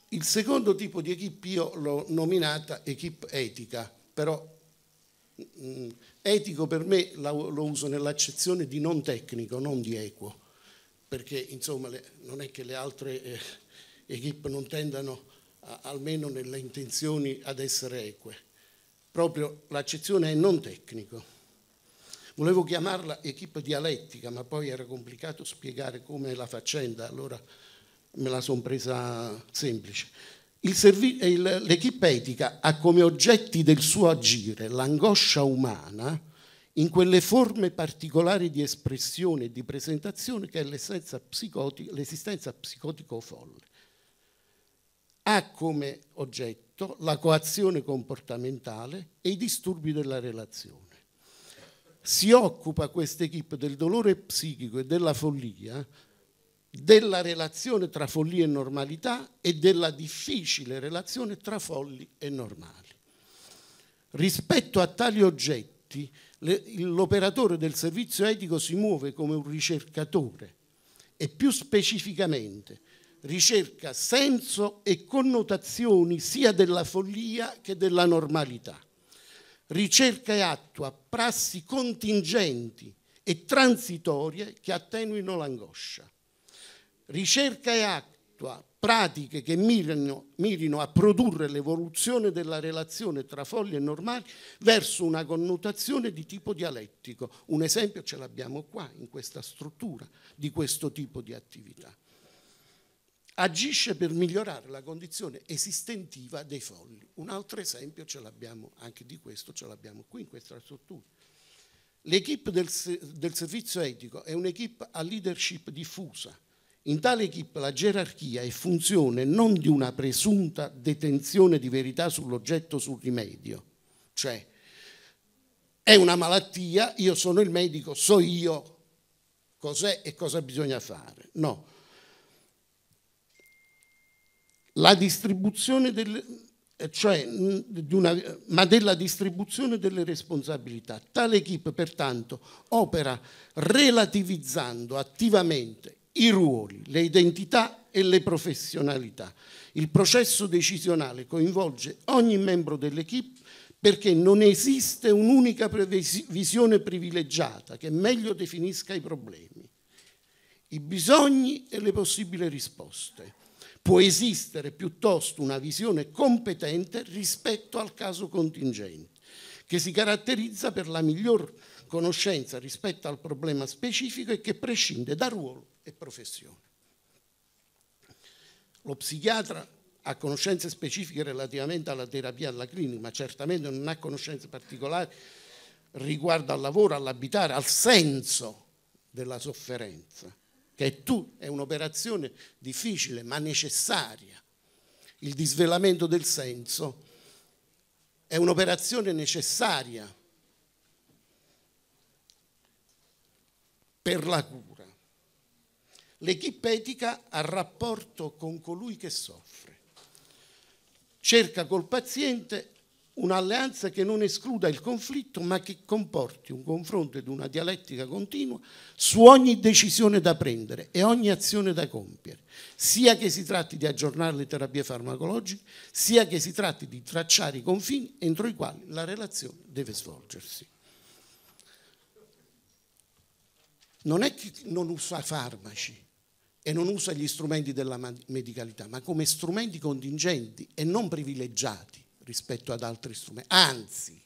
Il secondo tipo di equip io l'ho nominata equip etica, però mh, mm, etico per me la, lo uso nell'accezione di non tecnico, non di equo, perché insomma le, non è che le altre eh, equip non tendano a, almeno nelle intenzioni ad essere eque, proprio l'accezione è non tecnico. Volevo chiamarla equip dialettica, ma poi era complicato spiegare come la faccenda, allora me la sono presa semplice. l'equipe etica ha come oggetti del suo agire l'angoscia umana in quelle forme particolari di espressione e di presentazione che è l'esistenza psicotico-folle. Ha come oggetto la coazione comportamentale e i disturbi della relazione si occupa questa equipe del dolore psichico e della follia, della relazione tra follia e normalità e della difficile relazione tra folli e normali. Rispetto a tali oggetti, l'operatore del servizio etico si muove come un ricercatore e più specificamente ricerca senso e connotazioni sia della follia che della normalità ricerca e attua prassi contingenti e transitorie che attenuino l'angoscia. Ricerca e attua pratiche che mirino, mirino a produrre l'evoluzione della relazione tra foglie e normali verso una connotazione di tipo dialettico. Un esempio ce l'abbiamo qua, in questa struttura, di questo tipo di attività agisce per migliorare la condizione esistentiva dei folli. Un altro esempio ce l'abbiamo anche di questo, ce l'abbiamo qui in questa struttura. L'equipe del, del, servizio etico è un'equipe a leadership diffusa. In tale equip la gerarchia è funzione non di una presunta detenzione di verità sull'oggetto sul rimedio, cioè è una malattia, io sono il medico, so io cos'è e cosa bisogna fare. No, la distribuzione del, eh, cioè, di una, ma della distribuzione delle responsabilità. Tale equip pertanto opera relativizzando attivamente i ruoli, le identità e le professionalità. Il processo decisionale coinvolge ogni membro dell'equipe perché non esiste un'unica visione privilegiata che meglio definisca i problemi, i bisogni e le possibili risposte può esistere piuttosto una visione competente rispetto al caso contingente, che si caratterizza per la miglior conoscenza rispetto al problema specifico e che prescinde da ruolo e professione. Lo psichiatra ha conoscenze specifiche relativamente alla terapia e alla clinica, ma certamente non ha conoscenze particolari riguardo al lavoro, all'abitare, al senso della sofferenza che è tu, è un'operazione difficile ma necessaria. Il disvelamento del senso è un'operazione necessaria per la cura. L'equipe etica ha rapporto con colui che soffre, cerca col paziente un'alleanza che non escluda il conflitto ma che comporti un confronto ed una dialettica continua su ogni decisione da prendere e ogni azione da compiere, sia che si tratti di aggiornare le terapie farmacologiche, sia che si tratti di tracciare i confini entro i quali la relazione deve svolgersi. Non è che non usa farmaci e non usa gli strumenti della medicalità, ma come strumenti contingenti e non privilegiati rispetto ad altri strumenti, anzi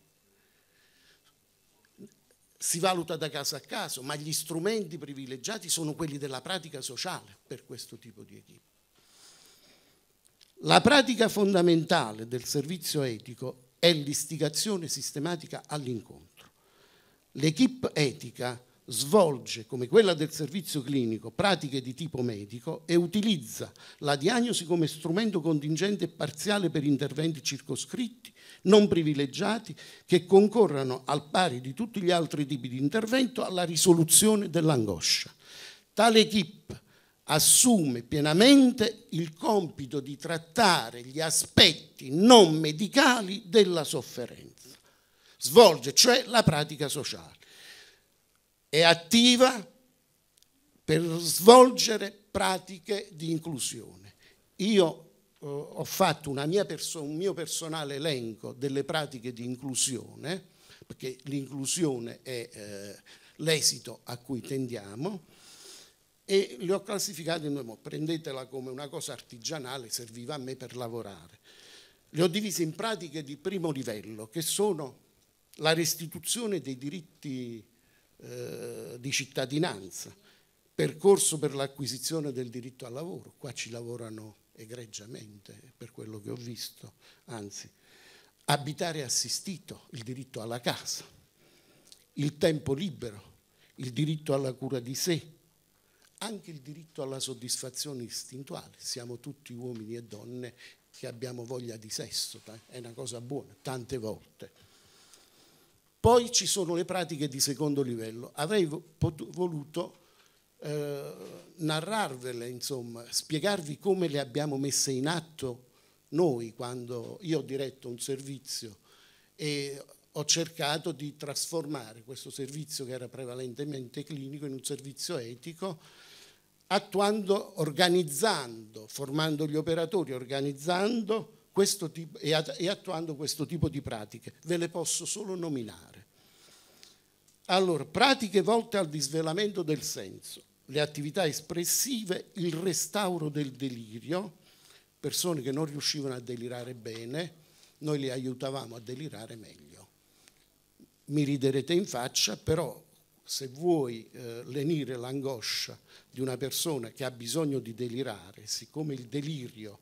si valuta da caso a caso, ma gli strumenti privilegiati sono quelli della pratica sociale per questo tipo di equipe. La pratica fondamentale del servizio etico è l'istigazione sistematica all'incontro. L'equipe etica svolge, come quella del servizio clinico, pratiche di tipo medico e utilizza la diagnosi come strumento contingente e parziale per interventi circoscritti, non privilegiati, che concorrano al pari di tutti gli altri tipi di intervento alla risoluzione dell'angoscia. Tale equip assume pienamente il compito di trattare gli aspetti non medicali della sofferenza. Svolge cioè la pratica sociale è attiva per svolgere pratiche di inclusione. Io eh, ho fatto un mio personale elenco delle pratiche di inclusione, perché l'inclusione è eh, l'esito a cui tendiamo, e le ho classificate in Prendetela come una cosa artigianale, serviva a me per lavorare. Le ho divise in pratiche di primo livello, che sono la restituzione dei diritti eh, di cittadinanza, percorso per l'acquisizione del diritto al lavoro, qua ci lavorano egregiamente per quello che ho visto, anzi, abitare assistito, il diritto alla casa, il tempo libero, il diritto alla cura di sé, anche il diritto alla soddisfazione istintuale. Siamo tutti uomini e donne che abbiamo voglia di sesso, eh? è una cosa buona, tante volte. Poi ci sono le pratiche di secondo livello. Avrei voluto eh, narrarvele, insomma, spiegarvi come le abbiamo messe in atto noi quando io ho diretto un servizio e ho cercato di trasformare questo servizio che era prevalentemente clinico in un servizio etico, attuando, organizzando, formando gli operatori, organizzando tipo, e attuando questo tipo di pratiche. Ve le posso solo nominare. Allora, pratiche volte al disvelamento del senso, le attività espressive, il restauro del delirio, persone che non riuscivano a delirare bene, noi le aiutavamo a delirare meglio. Mi riderete in faccia, però se vuoi eh, lenire l'angoscia di una persona che ha bisogno di delirare, siccome il delirio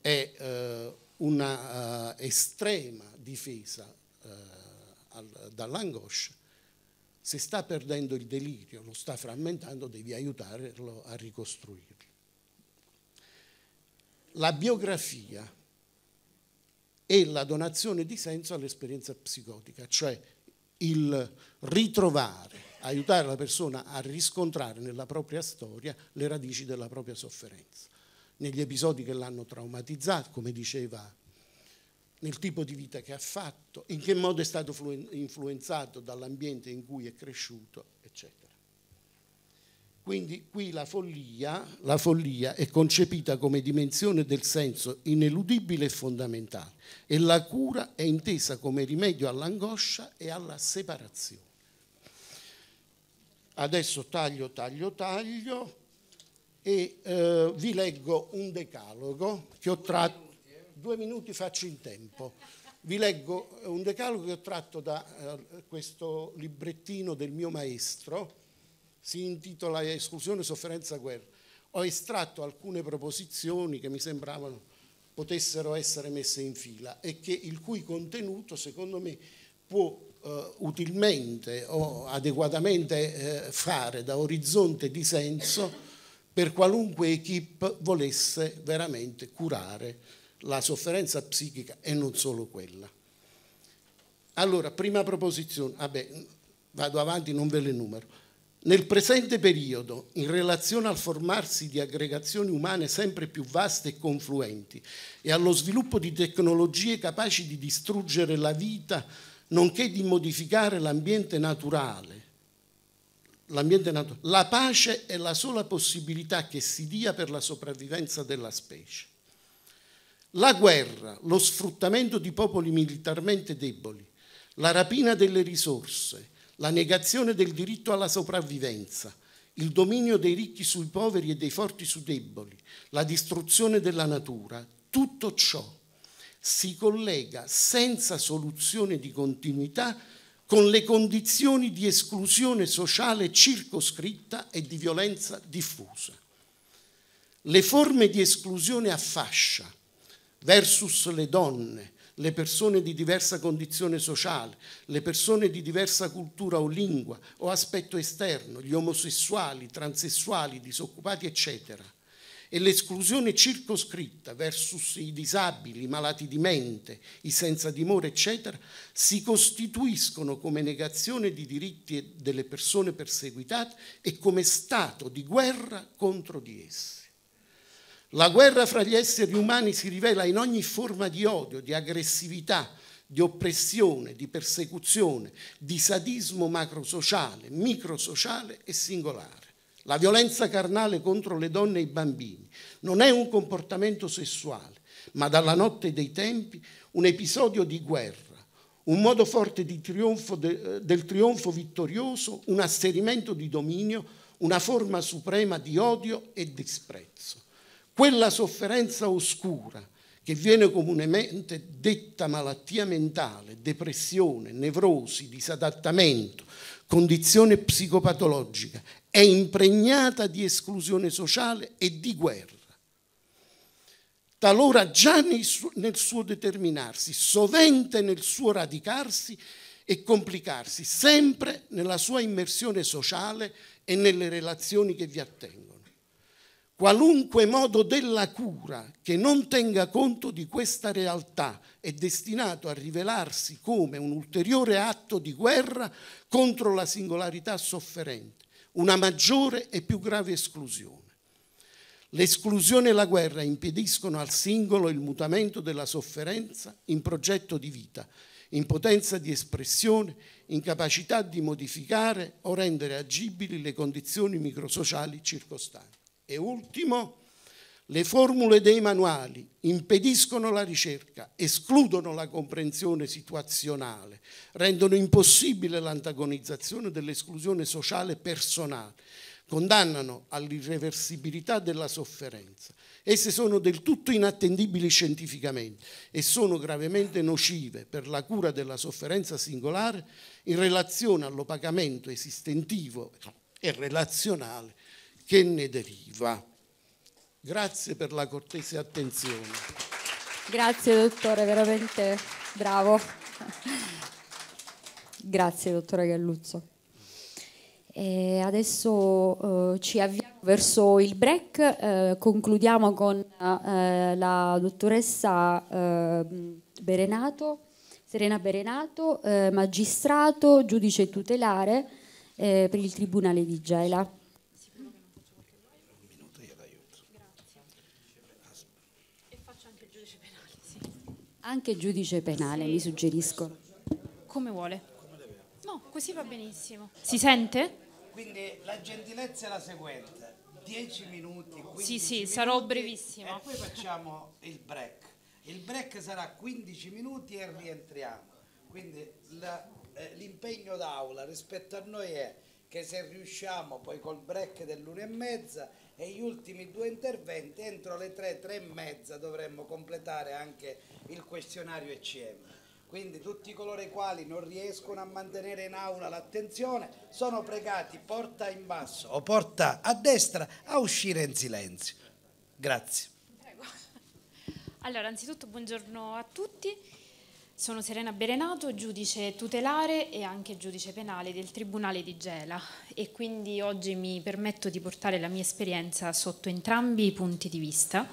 è eh, una eh, estrema difesa eh, dall'angoscia, se sta perdendo il delirio, lo sta frammentando, devi aiutarlo a ricostruirlo. La biografia è la donazione di senso all'esperienza psicotica, cioè il ritrovare, aiutare la persona a riscontrare nella propria storia le radici della propria sofferenza, negli episodi che l'hanno traumatizzato, come diceva nel tipo di vita che ha fatto, in che modo è stato influenzato dall'ambiente in cui è cresciuto, eccetera. Quindi qui la follia, la follia, è concepita come dimensione del senso ineludibile e fondamentale e la cura è intesa come rimedio all'angoscia e alla separazione. Adesso taglio, taglio, taglio e eh, vi leggo un decalogo che ho tratto due minuti faccio in tempo. Vi leggo un decalogo che ho tratto da eh, questo librettino del mio maestro, si intitola Esclusione, sofferenza, guerra. Ho estratto alcune proposizioni che mi sembravano potessero essere messe in fila e che, il cui contenuto secondo me può eh, utilmente o adeguatamente eh, fare da orizzonte di senso per qualunque equip volesse veramente curare la sofferenza psichica e non solo quella. Allora, prima proposizione, vabbè, vado avanti, non ve le numero. Nel presente periodo, in relazione al formarsi di aggregazioni umane sempre più vaste e confluenti e allo sviluppo di tecnologie capaci di distruggere la vita, nonché di modificare l'ambiente naturale, l'ambiente naturale, la pace è la sola possibilità che si dia per la sopravvivenza della specie. La guerra, lo sfruttamento di popoli militarmente deboli, la rapina delle risorse, la negazione del diritto alla sopravvivenza, il dominio dei ricchi sui poveri e dei forti sui deboli, la distruzione della natura, tutto ciò si collega senza soluzione di continuità con le condizioni di esclusione sociale circoscritta e di violenza diffusa. Le forme di esclusione a fascia, versus le donne, le persone di diversa condizione sociale, le persone di diversa cultura o lingua o aspetto esterno, gli omosessuali, transessuali, disoccupati, eccetera. E l'esclusione circoscritta versus i disabili, i malati di mente, i senza dimore, eccetera, si costituiscono come negazione di diritti delle persone perseguitate e come stato di guerra contro di esse. La guerra fra gli esseri umani si rivela in ogni forma di odio, di aggressività, di oppressione, di persecuzione, di sadismo macrosociale, microsociale e singolare. La violenza carnale contro le donne e i bambini non è un comportamento sessuale, ma dalla notte dei tempi un episodio di guerra, un modo forte trionfo de, del trionfo vittorioso, un asserimento di dominio, una forma suprema di odio e disprezzo. Quella sofferenza oscura che viene comunemente detta malattia mentale, depressione, nevrosi, disadattamento, condizione psicopatologica, è impregnata di esclusione sociale e di guerra. Talora già nel suo determinarsi, sovente nel suo radicarsi e complicarsi, sempre nella sua immersione sociale e nelle relazioni che vi attengono. Qualunque modo della cura che non tenga conto di questa realtà è destinato a rivelarsi come un ulteriore atto di guerra contro la singolarità sofferente, una maggiore e più grave esclusione. L'esclusione e la guerra impediscono al singolo il mutamento della sofferenza in progetto di vita, in potenza di espressione, in capacità di modificare o rendere agibili le condizioni microsociali circostanti e ultimo, le formule dei manuali impediscono la ricerca, escludono la comprensione situazionale, rendono impossibile l'antagonizzazione dell'esclusione sociale e personale, condannano all'irreversibilità della sofferenza. Esse sono del tutto inattendibili scientificamente e sono gravemente nocive per la cura della sofferenza singolare in relazione all'opacamento esistentivo e relazionale che ne deriva. Grazie per la cortese attenzione. Grazie dottore, veramente bravo. Grazie dottore Galluzzo. E adesso eh, ci avviamo verso il break, eh, concludiamo con eh, la dottoressa eh, Berenato, Serena Berenato, eh, magistrato, giudice tutelare eh, per il Tribunale di Gela. Anche giudice penale, mi suggerisco. Come vuole. No, così va benissimo. Si sente? Quindi la gentilezza è la seguente. 10 minuti, Sì, sì, minuti, sarò brevissima. E poi facciamo il break. Il break sarà 15 minuti e rientriamo. Quindi eh, l'impegno d'aula rispetto a noi è che se riusciamo poi col break dell'una e mezza e gli ultimi due interventi entro le tre, tre e mezza dovremmo completare anche il questionario ECM quindi tutti coloro i quali non riescono a mantenere in aula l'attenzione sono pregati porta in basso o porta a destra a uscire in silenzio. Grazie. Prego. Allora, anzitutto buongiorno a tutti. Sono Serena Berenato, giudice tutelare e anche giudice penale del Tribunale di Gela e quindi oggi mi permetto di portare la mia esperienza sotto entrambi i punti di vista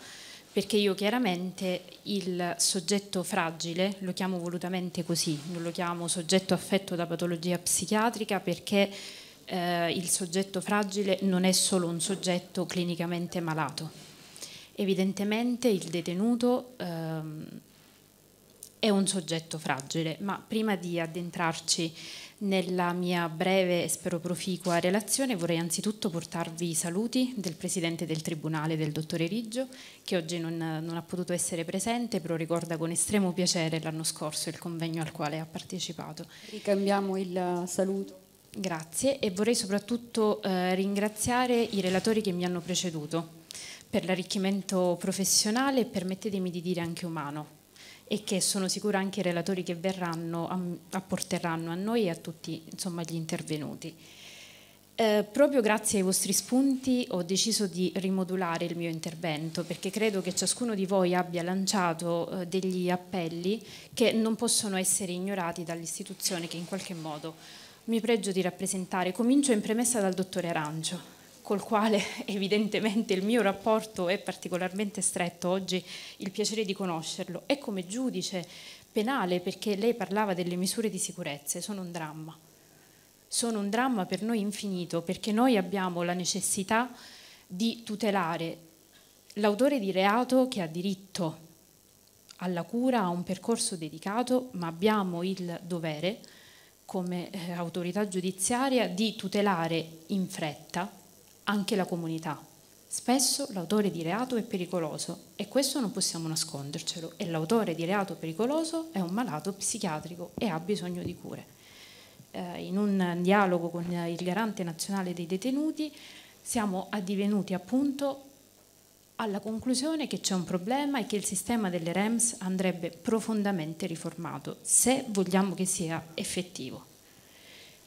perché io chiaramente il soggetto fragile, lo chiamo volutamente così, non lo chiamo soggetto affetto da patologia psichiatrica perché eh, il soggetto fragile non è solo un soggetto clinicamente malato. Evidentemente il detenuto... Ehm, è un soggetto fragile, ma prima di addentrarci nella mia breve e spero proficua relazione vorrei anzitutto portarvi i saluti del Presidente del Tribunale, del Dottore Riggio, che oggi non, non ha potuto essere presente, però ricorda con estremo piacere l'anno scorso il convegno al quale ha partecipato. Ricambiamo il saluto. Grazie e vorrei soprattutto eh, ringraziare i relatori che mi hanno preceduto per l'arricchimento professionale e permettetemi di dire anche umano e che sono sicura anche i relatori che verranno apporteranno a noi e a tutti insomma, gli intervenuti. Eh, proprio grazie ai vostri spunti ho deciso di rimodulare il mio intervento perché credo che ciascuno di voi abbia lanciato eh, degli appelli che non possono essere ignorati dall'istituzione che in qualche modo mi pregio di rappresentare. Comincio in premessa dal dottore Arancio col quale evidentemente il mio rapporto è particolarmente stretto, oggi il piacere di conoscerlo, è come giudice penale, perché lei parlava delle misure di sicurezza, sono un dramma. Sono un dramma per noi infinito, perché noi abbiamo la necessità di tutelare l'autore di reato che ha diritto alla cura, a un percorso dedicato, ma abbiamo il dovere, come eh, autorità giudiziaria, di tutelare in fretta anche la comunità. Spesso l'autore di reato è pericoloso e questo non possiamo nascondercelo e l'autore di reato pericoloso è un malato psichiatrico e ha bisogno di cure. Eh, in un dialogo con il garante nazionale dei detenuti siamo addivenuti appunto alla conclusione che c'è un problema e che il sistema delle REMS andrebbe profondamente riformato se vogliamo che sia effettivo.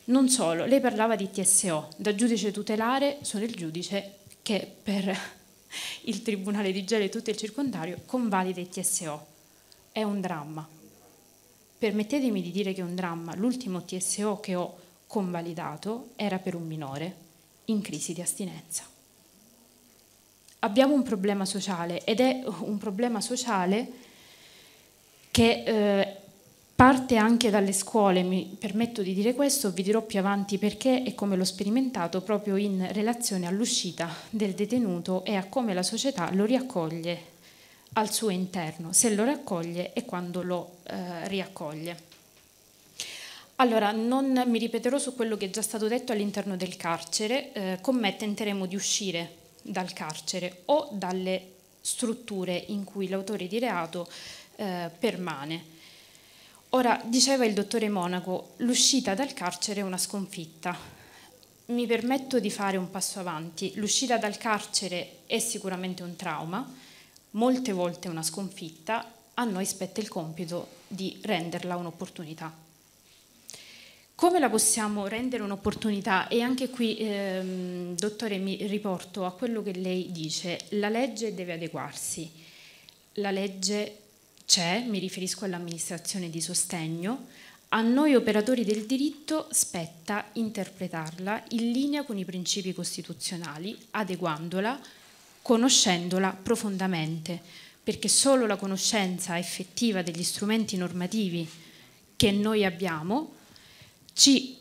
Non solo, lei parlava di TSO, da giudice tutelare sono il giudice che per il Tribunale di Gela e tutto il circondario convalida i TSO. È un dramma. Permettetemi di dire che è un dramma. L'ultimo TSO che ho convalidato era per un minore in crisi di astinenza. Abbiamo un problema sociale ed è un problema sociale che eh, Parte anche dalle scuole, mi permetto di dire questo, vi dirò più avanti perché e come l'ho sperimentato proprio in relazione all'uscita del detenuto e a come la società lo riaccoglie al suo interno, se lo raccoglie e quando lo eh, riaccoglie. Allora, non mi ripeterò su quello che è già stato detto all'interno del carcere, eh, con me tenteremo di uscire dal carcere o dalle strutture in cui l'autore di reato eh, permane. Ora, diceva il dottore Monaco, l'uscita dal carcere è una sconfitta. Mi permetto di fare un passo avanti. L'uscita dal carcere è sicuramente un trauma, molte volte una sconfitta, a noi spetta il compito di renderla un'opportunità. Come la possiamo rendere un'opportunità? E anche qui, ehm, dottore, mi riporto a quello che lei dice, la legge deve adeguarsi, la legge c'è, mi riferisco all'amministrazione di sostegno, a noi operatori del diritto spetta interpretarla in linea con i principi costituzionali, adeguandola, conoscendola profondamente, perché solo la conoscenza effettiva degli strumenti normativi che noi abbiamo ci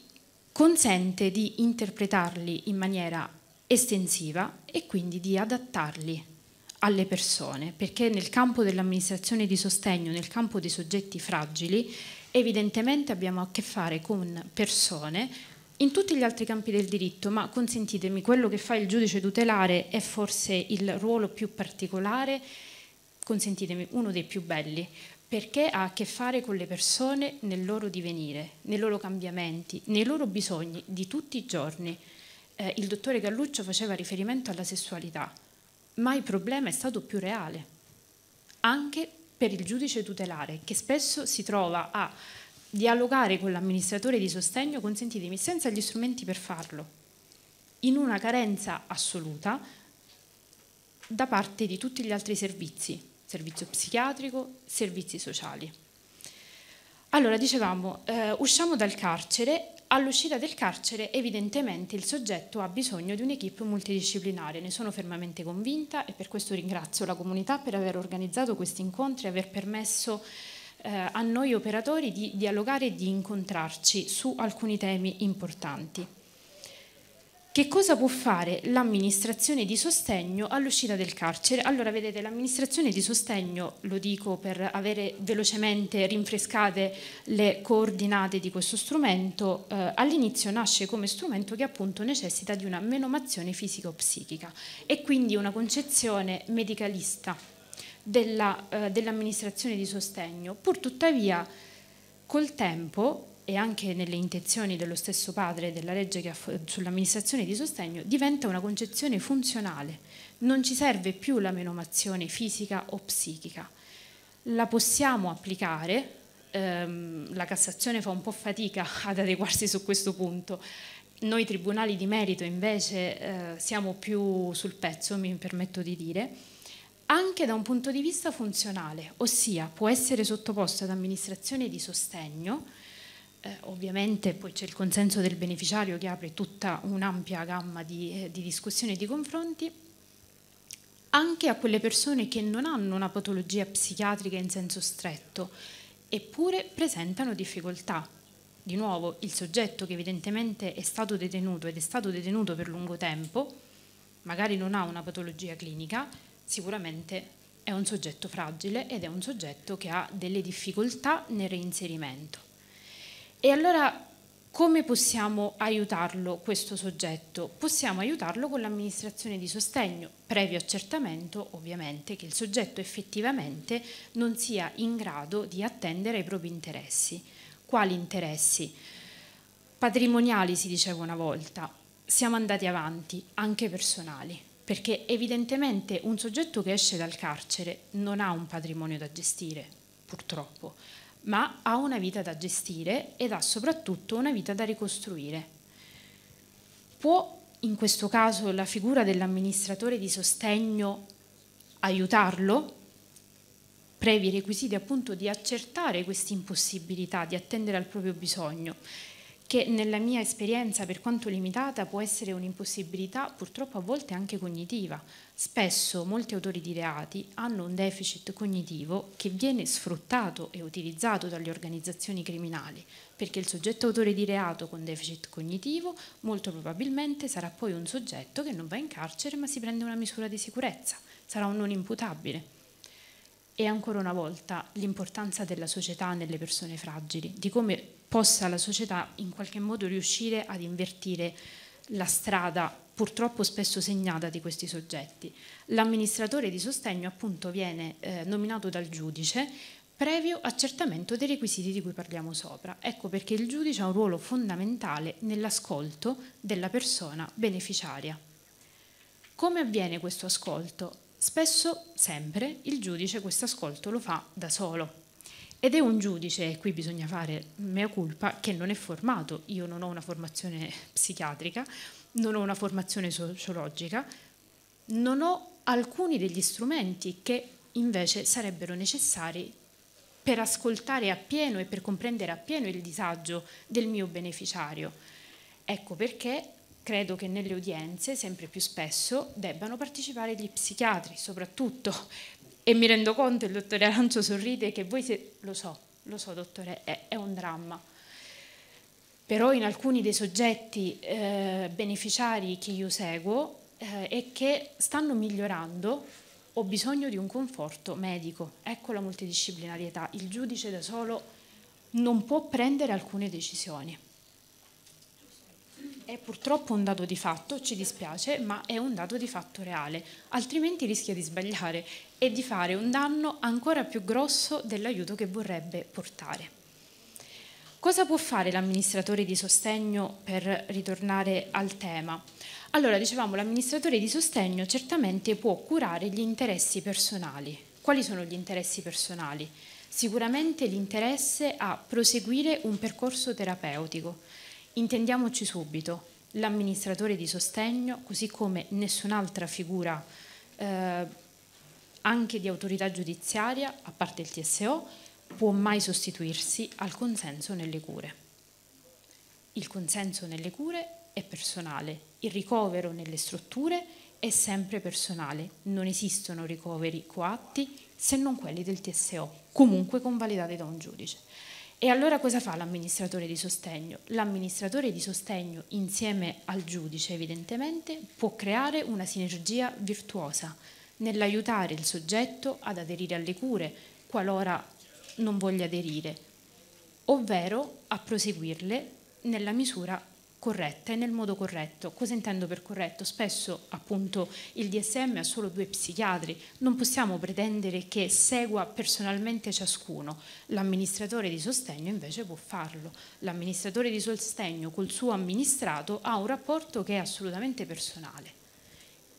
consente di interpretarli in maniera estensiva e quindi di adattarli alle persone, perché nel campo dell'amministrazione di sostegno, nel campo dei soggetti fragili, evidentemente abbiamo a che fare con persone in tutti gli altri campi del diritto, ma consentitemi, quello che fa il giudice tutelare è forse il ruolo più particolare, consentitemi, uno dei più belli, perché ha a che fare con le persone nel loro divenire, nei loro cambiamenti, nei loro bisogni di tutti i giorni. Eh, il dottore Galluccio faceva riferimento alla sessualità ma il problema è stato più reale, anche per il giudice tutelare, che spesso si trova a dialogare con l'amministratore di sostegno, consentitemi, senza gli strumenti per farlo, in una carenza assoluta da parte di tutti gli altri servizi, servizio psichiatrico, servizi sociali. Allora, dicevamo, eh, usciamo dal carcere All'uscita del carcere evidentemente il soggetto ha bisogno di un'equipe multidisciplinare, ne sono fermamente convinta e per questo ringrazio la comunità per aver organizzato questi incontri e aver permesso eh, a noi operatori di dialogare e di incontrarci su alcuni temi importanti. Che cosa può fare l'amministrazione di sostegno all'uscita del carcere? Allora, vedete, l'amministrazione di sostegno, lo dico per avere velocemente rinfrescate le coordinate di questo strumento, eh, all'inizio nasce come strumento che appunto necessita di una menomazione fisica o psichica e quindi una concezione medicalista eh, dell'amministrazione eh, dell di sostegno. Pur tuttavia, col tempo e anche nelle intenzioni dello stesso padre della legge sull'amministrazione di sostegno, diventa una concezione funzionale. Non ci serve più la menomazione fisica o psichica. La possiamo applicare, ehm, la Cassazione fa un po' fatica ad adeguarsi su questo punto, noi tribunali di merito invece eh, siamo più sul pezzo, mi permetto di dire, anche da un punto di vista funzionale, ossia può essere sottoposto ad amministrazione di sostegno eh, ovviamente poi c'è il consenso del beneficiario che apre tutta un'ampia gamma di, eh, di discussioni e di confronti, anche a quelle persone che non hanno una patologia psichiatrica in senso stretto, eppure presentano difficoltà. Di nuovo, il soggetto che evidentemente è stato detenuto ed è stato detenuto per lungo tempo, magari non ha una patologia clinica, sicuramente è un soggetto fragile ed è un soggetto che ha delle difficoltà nel reinserimento. E allora come possiamo aiutarlo questo soggetto? Possiamo aiutarlo con l'amministrazione di sostegno, previo accertamento ovviamente che il soggetto effettivamente non sia in grado di attendere ai propri interessi. Quali interessi? Patrimoniali si diceva una volta, siamo andati avanti, anche personali, perché evidentemente un soggetto che esce dal carcere non ha un patrimonio da gestire, purtroppo ma ha una vita da gestire ed ha soprattutto una vita da ricostruire. Può in questo caso la figura dell'amministratore di sostegno aiutarlo? Previ requisiti appunto di accertare questa impossibilità, di attendere al proprio bisogno che nella mia esperienza, per quanto limitata, può essere un'impossibilità purtroppo a volte anche cognitiva. Spesso molti autori di reati hanno un deficit cognitivo che viene sfruttato e utilizzato dalle organizzazioni criminali, perché il soggetto autore di reato con deficit cognitivo molto probabilmente sarà poi un soggetto che non va in carcere ma si prende una misura di sicurezza, sarà un non imputabile. E ancora una volta l'importanza della società nelle persone fragili, di come possa la società in qualche modo riuscire ad invertire la strada purtroppo spesso segnata di questi soggetti. L'amministratore di sostegno appunto viene eh, nominato dal giudice previo accertamento dei requisiti di cui parliamo sopra. Ecco perché il giudice ha un ruolo fondamentale nell'ascolto della persona beneficiaria. Come avviene questo ascolto? Spesso, sempre, il giudice questo ascolto lo fa da solo, ed è un giudice, e qui bisogna fare mea culpa, che non è formato. Io non ho una formazione psichiatrica, non ho una formazione sociologica, non ho alcuni degli strumenti che invece sarebbero necessari per ascoltare appieno e per comprendere appieno il disagio del mio beneficiario. Ecco perché credo che nelle udienze sempre più spesso debbano partecipare gli psichiatri, soprattutto e mi rendo conto, il dottore Arancio sorride, che voi se... lo so, lo so dottore, è, è un dramma. Però in alcuni dei soggetti eh, beneficiari che io seguo eh, e che stanno migliorando, ho bisogno di un conforto medico. Ecco la multidisciplinarietà. Il giudice da solo non può prendere alcune decisioni. È purtroppo un dato di fatto, ci dispiace, ma è un dato di fatto reale, altrimenti rischia di sbagliare e di fare un danno ancora più grosso dell'aiuto che vorrebbe portare. Cosa può fare l'amministratore di sostegno per ritornare al tema? Allora, dicevamo, l'amministratore di sostegno certamente può curare gli interessi personali. Quali sono gli interessi personali? Sicuramente l'interesse a proseguire un percorso terapeutico Intendiamoci subito, l'amministratore di sostegno, così come nessun'altra figura eh, anche di autorità giudiziaria, a parte il TSO, può mai sostituirsi al consenso nelle cure. Il consenso nelle cure è personale, il ricovero nelle strutture è sempre personale, non esistono ricoveri coatti se non quelli del TSO, comunque convalidati da un giudice. E allora cosa fa l'amministratore di sostegno? L'amministratore di sostegno insieme al giudice evidentemente può creare una sinergia virtuosa nell'aiutare il soggetto ad aderire alle cure qualora non voglia aderire, ovvero a proseguirle nella misura corretta e nel modo corretto. Cosa intendo per corretto? Spesso appunto il DSM ha solo due psichiatri, non possiamo pretendere che segua personalmente ciascuno, l'amministratore di sostegno invece può farlo, l'amministratore di sostegno col suo amministrato ha un rapporto che è assolutamente personale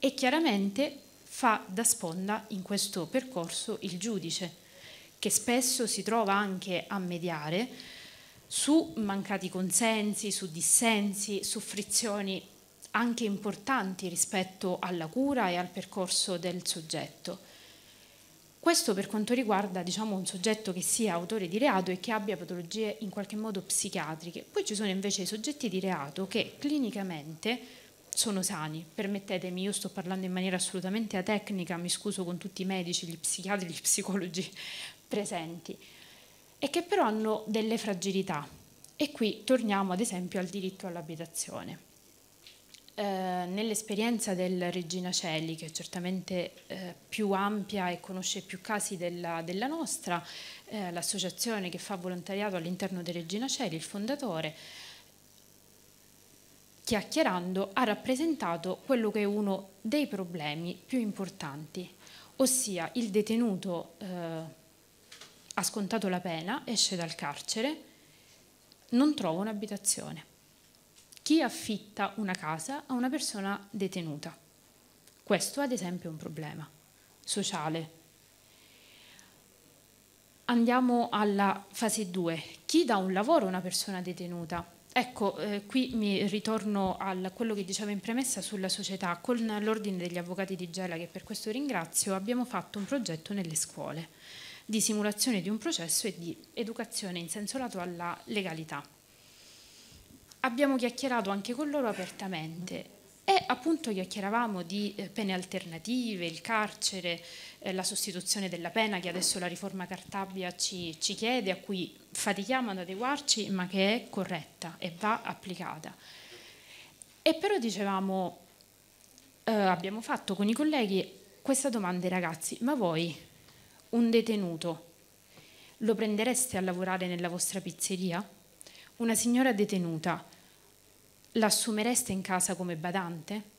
e chiaramente fa da sponda in questo percorso il giudice che spesso si trova anche a mediare su mancati consensi, su dissensi, su frizioni anche importanti rispetto alla cura e al percorso del soggetto. Questo per quanto riguarda diciamo, un soggetto che sia autore di reato e che abbia patologie in qualche modo psichiatriche. Poi ci sono invece i soggetti di reato che clinicamente sono sani. Permettetemi, io sto parlando in maniera assolutamente atecnica, mi scuso con tutti i medici, gli psichiatri, gli psicologi presenti e che però hanno delle fragilità. E qui torniamo ad esempio al diritto all'abitazione. Eh, nell'esperienza del Regina Celli, che è certamente eh, più ampia e conosce più casi della, della nostra, eh, l'associazione che fa volontariato all'interno del Regina Celli, il fondatore, chiacchierando, ha rappresentato quello che è uno dei problemi più importanti, ossia il detenuto eh, ha scontato la pena, esce dal carcere, non trova un'abitazione. Chi affitta una casa a una persona detenuta? Questo ad esempio è un problema sociale. Andiamo alla fase 2. Chi dà un lavoro a una persona detenuta? Ecco, eh, qui mi ritorno a quello che dicevo in premessa sulla società. Con l'Ordine degli Avvocati di Gela, che per questo ringrazio, abbiamo fatto un progetto nelle scuole di simulazione di un processo e di educazione in senso lato alla legalità. Abbiamo chiacchierato anche con loro apertamente e appunto chiacchieravamo di eh, pene alternative, il carcere, eh, la sostituzione della pena che adesso la riforma Cartabia ci, ci chiede, a cui fatichiamo ad adeguarci, ma che è corretta e va applicata. E però dicevamo, eh, abbiamo fatto con i colleghi questa domanda ai ragazzi, ma voi un detenuto, lo prendereste a lavorare nella vostra pizzeria? Una signora detenuta, l'assumereste in casa come badante?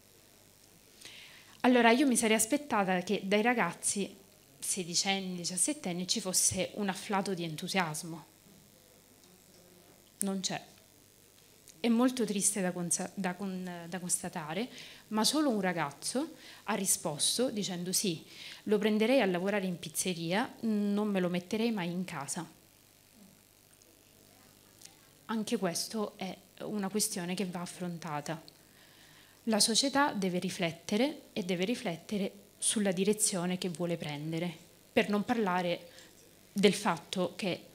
Allora io mi sarei aspettata che dai ragazzi sedicenni, diciassettenni ci fosse un afflato di entusiasmo. Non c'è. È molto triste da, da, con da constatare, ma solo un ragazzo ha risposto dicendo sì, lo prenderei a lavorare in pizzeria, non me lo metterei mai in casa. Anche questo è una questione che va affrontata. La società deve riflettere e deve riflettere sulla direzione che vuole prendere, per non parlare del fatto che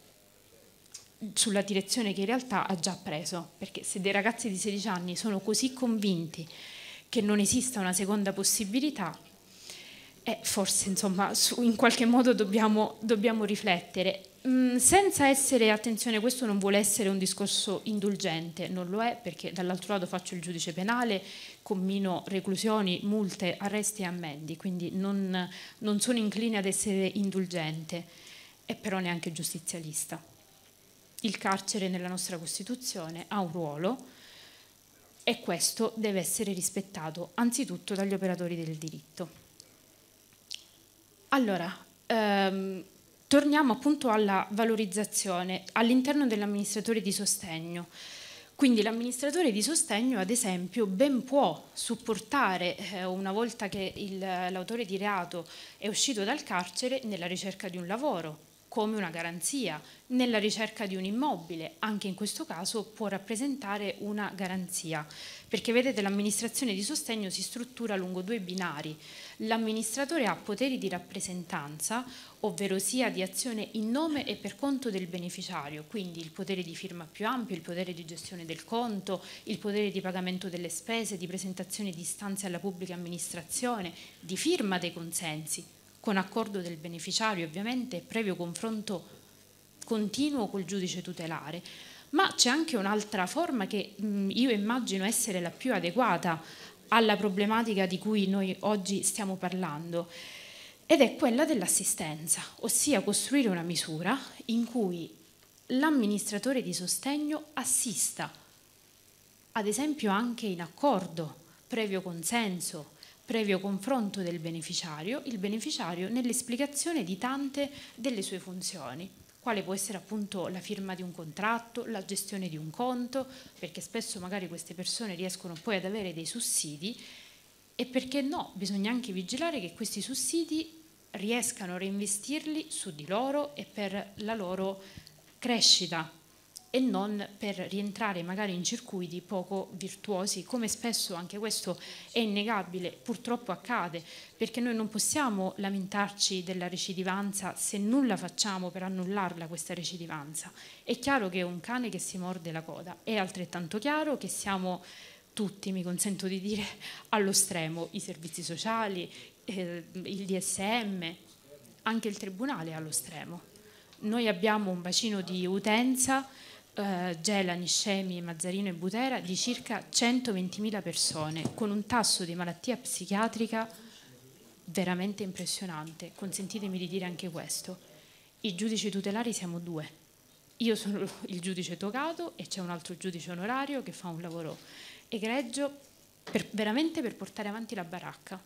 sulla direzione che in realtà ha già preso, perché se dei ragazzi di 16 anni sono così convinti che non esista una seconda possibilità, eh, forse insomma, su, in qualche modo dobbiamo, dobbiamo riflettere. Mm, senza essere, attenzione, questo non vuole essere un discorso indulgente, non lo è perché dall'altro lato faccio il giudice penale, commino reclusioni, multe, arresti e ammendi, quindi non, non sono incline ad essere indulgente e però neanche giustizialista. Il carcere nella nostra Costituzione ha un ruolo e questo deve essere rispettato anzitutto dagli operatori del diritto. Allora, ehm, torniamo appunto alla valorizzazione all'interno dell'amministratore di sostegno. Quindi l'amministratore di sostegno, ad esempio, ben può supportare, eh, una volta che l'autore di reato è uscito dal carcere, nella ricerca di un lavoro, come una garanzia. Nella ricerca di un immobile, anche in questo caso, può rappresentare una garanzia, perché vedete l'amministrazione di sostegno si struttura lungo due binari. L'amministratore ha poteri di rappresentanza, ovvero sia di azione in nome e per conto del beneficiario, quindi il potere di firma più ampio, il potere di gestione del conto, il potere di pagamento delle spese, di presentazione di istanze alla pubblica amministrazione, di firma dei consensi, con accordo del beneficiario ovviamente, previo confronto continuo col giudice tutelare, ma c'è anche un'altra forma che mh, io immagino essere la più adeguata alla problematica di cui noi oggi stiamo parlando ed è quella dell'assistenza, ossia costruire una misura in cui l'amministratore di sostegno assista, ad esempio anche in accordo, previo consenso, previo confronto del beneficiario, il beneficiario nell'esplicazione di tante delle sue funzioni quale può essere appunto la firma di un contratto, la gestione di un conto, perché spesso magari queste persone riescono poi ad avere dei sussidi e perché no, bisogna anche vigilare che questi sussidi riescano a reinvestirli su di loro e per la loro crescita e non per rientrare magari in circuiti poco virtuosi, come spesso anche questo è innegabile, purtroppo accade, perché noi non possiamo lamentarci della recidivanza se nulla facciamo per annullarla questa recidivanza. È chiaro che è un cane che si morde la coda, è altrettanto chiaro che siamo tutti, mi consento di dire, allo stremo, i servizi sociali, eh, il DSM, anche il Tribunale è allo stremo. Noi abbiamo un bacino di utenza eh, Gelani, Scemi, Mazzarino e Butera di circa 120.000 persone, con un tasso di malattia psichiatrica veramente impressionante. Consentitemi di dire anche questo. I giudici tutelari siamo due. Io sono il giudice togato e c'è un altro giudice onorario che fa un lavoro egregio per, veramente per portare avanti la baracca.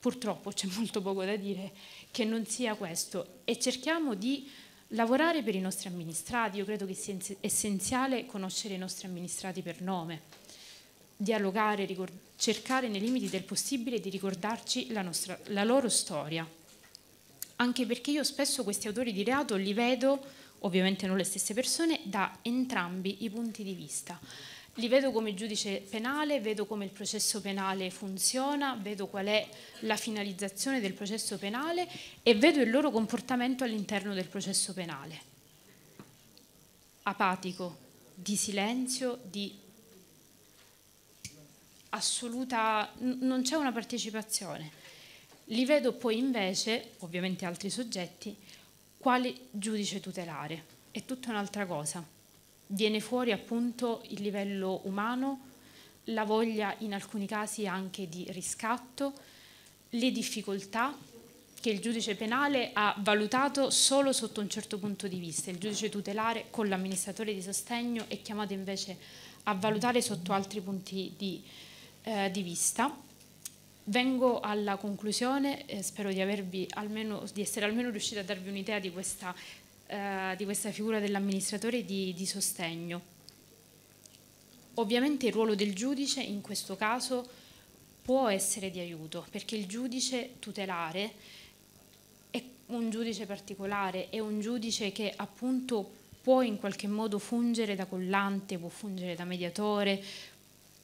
Purtroppo c'è molto poco da dire che non sia questo e cerchiamo di Lavorare per i nostri amministrati, io credo che sia essenziale conoscere i nostri amministrati per nome, dialogare, cercare nei limiti del possibile di ricordarci la, nostra, la loro storia, anche perché io spesso questi autori di reato li vedo, ovviamente non le stesse persone, da entrambi i punti di vista li vedo come giudice penale, vedo come il processo penale funziona, vedo qual è la finalizzazione del processo penale e vedo il loro comportamento all'interno del processo penale. Apatico, di silenzio, di assoluta... non c'è una partecipazione. Li vedo poi invece, ovviamente altri soggetti, quale giudice tutelare. È tutta un'altra cosa viene fuori appunto il livello umano, la voglia in alcuni casi anche di riscatto, le difficoltà che il giudice penale ha valutato solo sotto un certo punto di vista. Il giudice tutelare con l'amministratore di sostegno è chiamato invece a valutare sotto altri punti di, eh, di vista. Vengo alla conclusione, eh, spero di, avervi almeno, di essere almeno riuscita a darvi un'idea di questa eh, di questa figura dell'amministratore di, di sostegno. Ovviamente il ruolo del giudice in questo caso può essere di aiuto perché il giudice tutelare è un giudice particolare, è un giudice che appunto può in qualche modo fungere da collante, può fungere da mediatore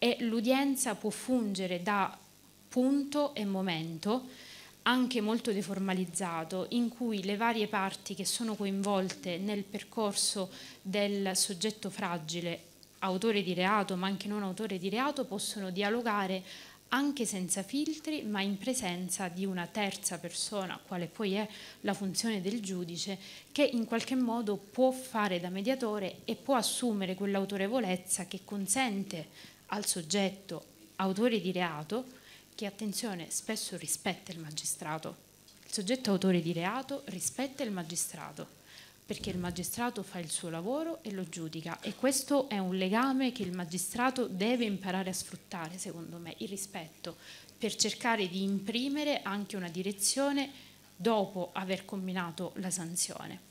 e l'udienza può fungere da punto e momento anche molto deformalizzato in cui le varie parti che sono coinvolte nel percorso del soggetto fragile, autore di reato ma anche non autore di reato, possono dialogare anche senza filtri ma in presenza di una terza persona, quale poi è la funzione del giudice, che in qualche modo può fare da mediatore e può assumere quell'autorevolezza che consente al soggetto autore di reato che, attenzione, spesso rispetta il magistrato. Il soggetto autore di reato rispetta il magistrato, perché il magistrato fa il suo lavoro e lo giudica e questo è un legame che il magistrato deve imparare a sfruttare, secondo me, il rispetto, per cercare di imprimere anche una direzione dopo aver combinato la sanzione.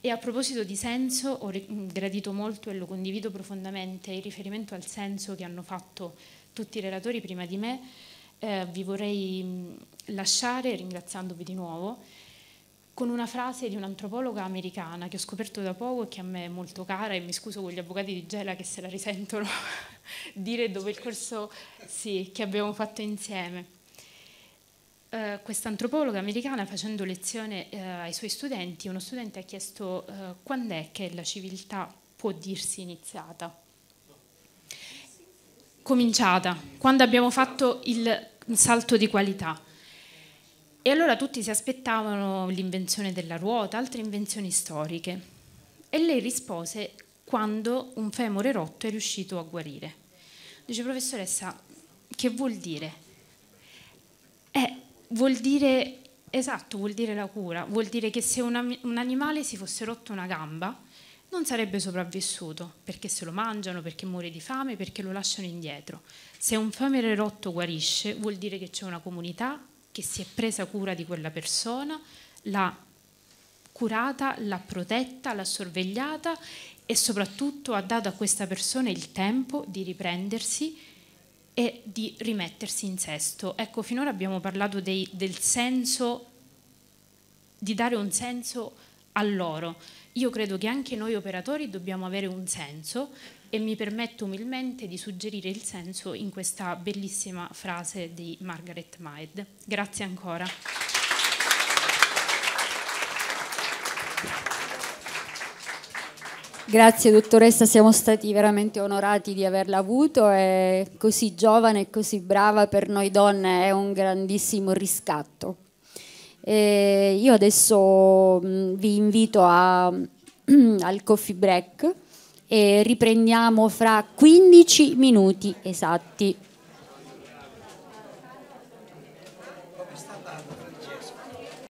E a proposito di senso, ho mm, gradito molto e lo condivido profondamente il riferimento al senso che hanno fatto tutti i relatori prima di me, eh, vi vorrei mm, lasciare, ringraziandovi di nuovo, con una frase di un'antropologa americana che ho scoperto da poco e che a me è molto cara e mi scuso con gli avvocati di Gela che se la risentono dire dopo il corso sì, che abbiamo fatto insieme. Uh, questa antropologa americana facendo lezione uh, ai suoi studenti, uno studente ha chiesto uh, quando è che la civiltà può dirsi iniziata cominciata, quando abbiamo fatto il salto di qualità. E allora tutti si aspettavano l'invenzione della ruota, altre invenzioni storiche. E lei rispose quando un femore rotto è riuscito a guarire. Dice professoressa, che vuol dire? Eh, vuol dire, esatto, vuol dire la cura, vuol dire che se un, un animale si fosse rotto una gamba, non sarebbe sopravvissuto perché se lo mangiano, perché muore di fame, perché lo lasciano indietro. Se un famere rotto guarisce vuol dire che c'è una comunità che si è presa cura di quella persona, l'ha curata, l'ha protetta, l'ha sorvegliata e soprattutto ha dato a questa persona il tempo di riprendersi e di rimettersi in sesto. Ecco, finora abbiamo parlato dei, del senso, di dare un senso a loro io credo che anche noi operatori dobbiamo avere un senso e mi permetto umilmente di suggerire il senso in questa bellissima frase di Margaret Maid. Grazie ancora. Grazie dottoressa, siamo stati veramente onorati di averla avuto e così giovane e così brava per noi donne è un grandissimo riscatto. E io adesso mh, mm, vi invito a, al coffee break e riprendiamo fra 15 minuti esatti.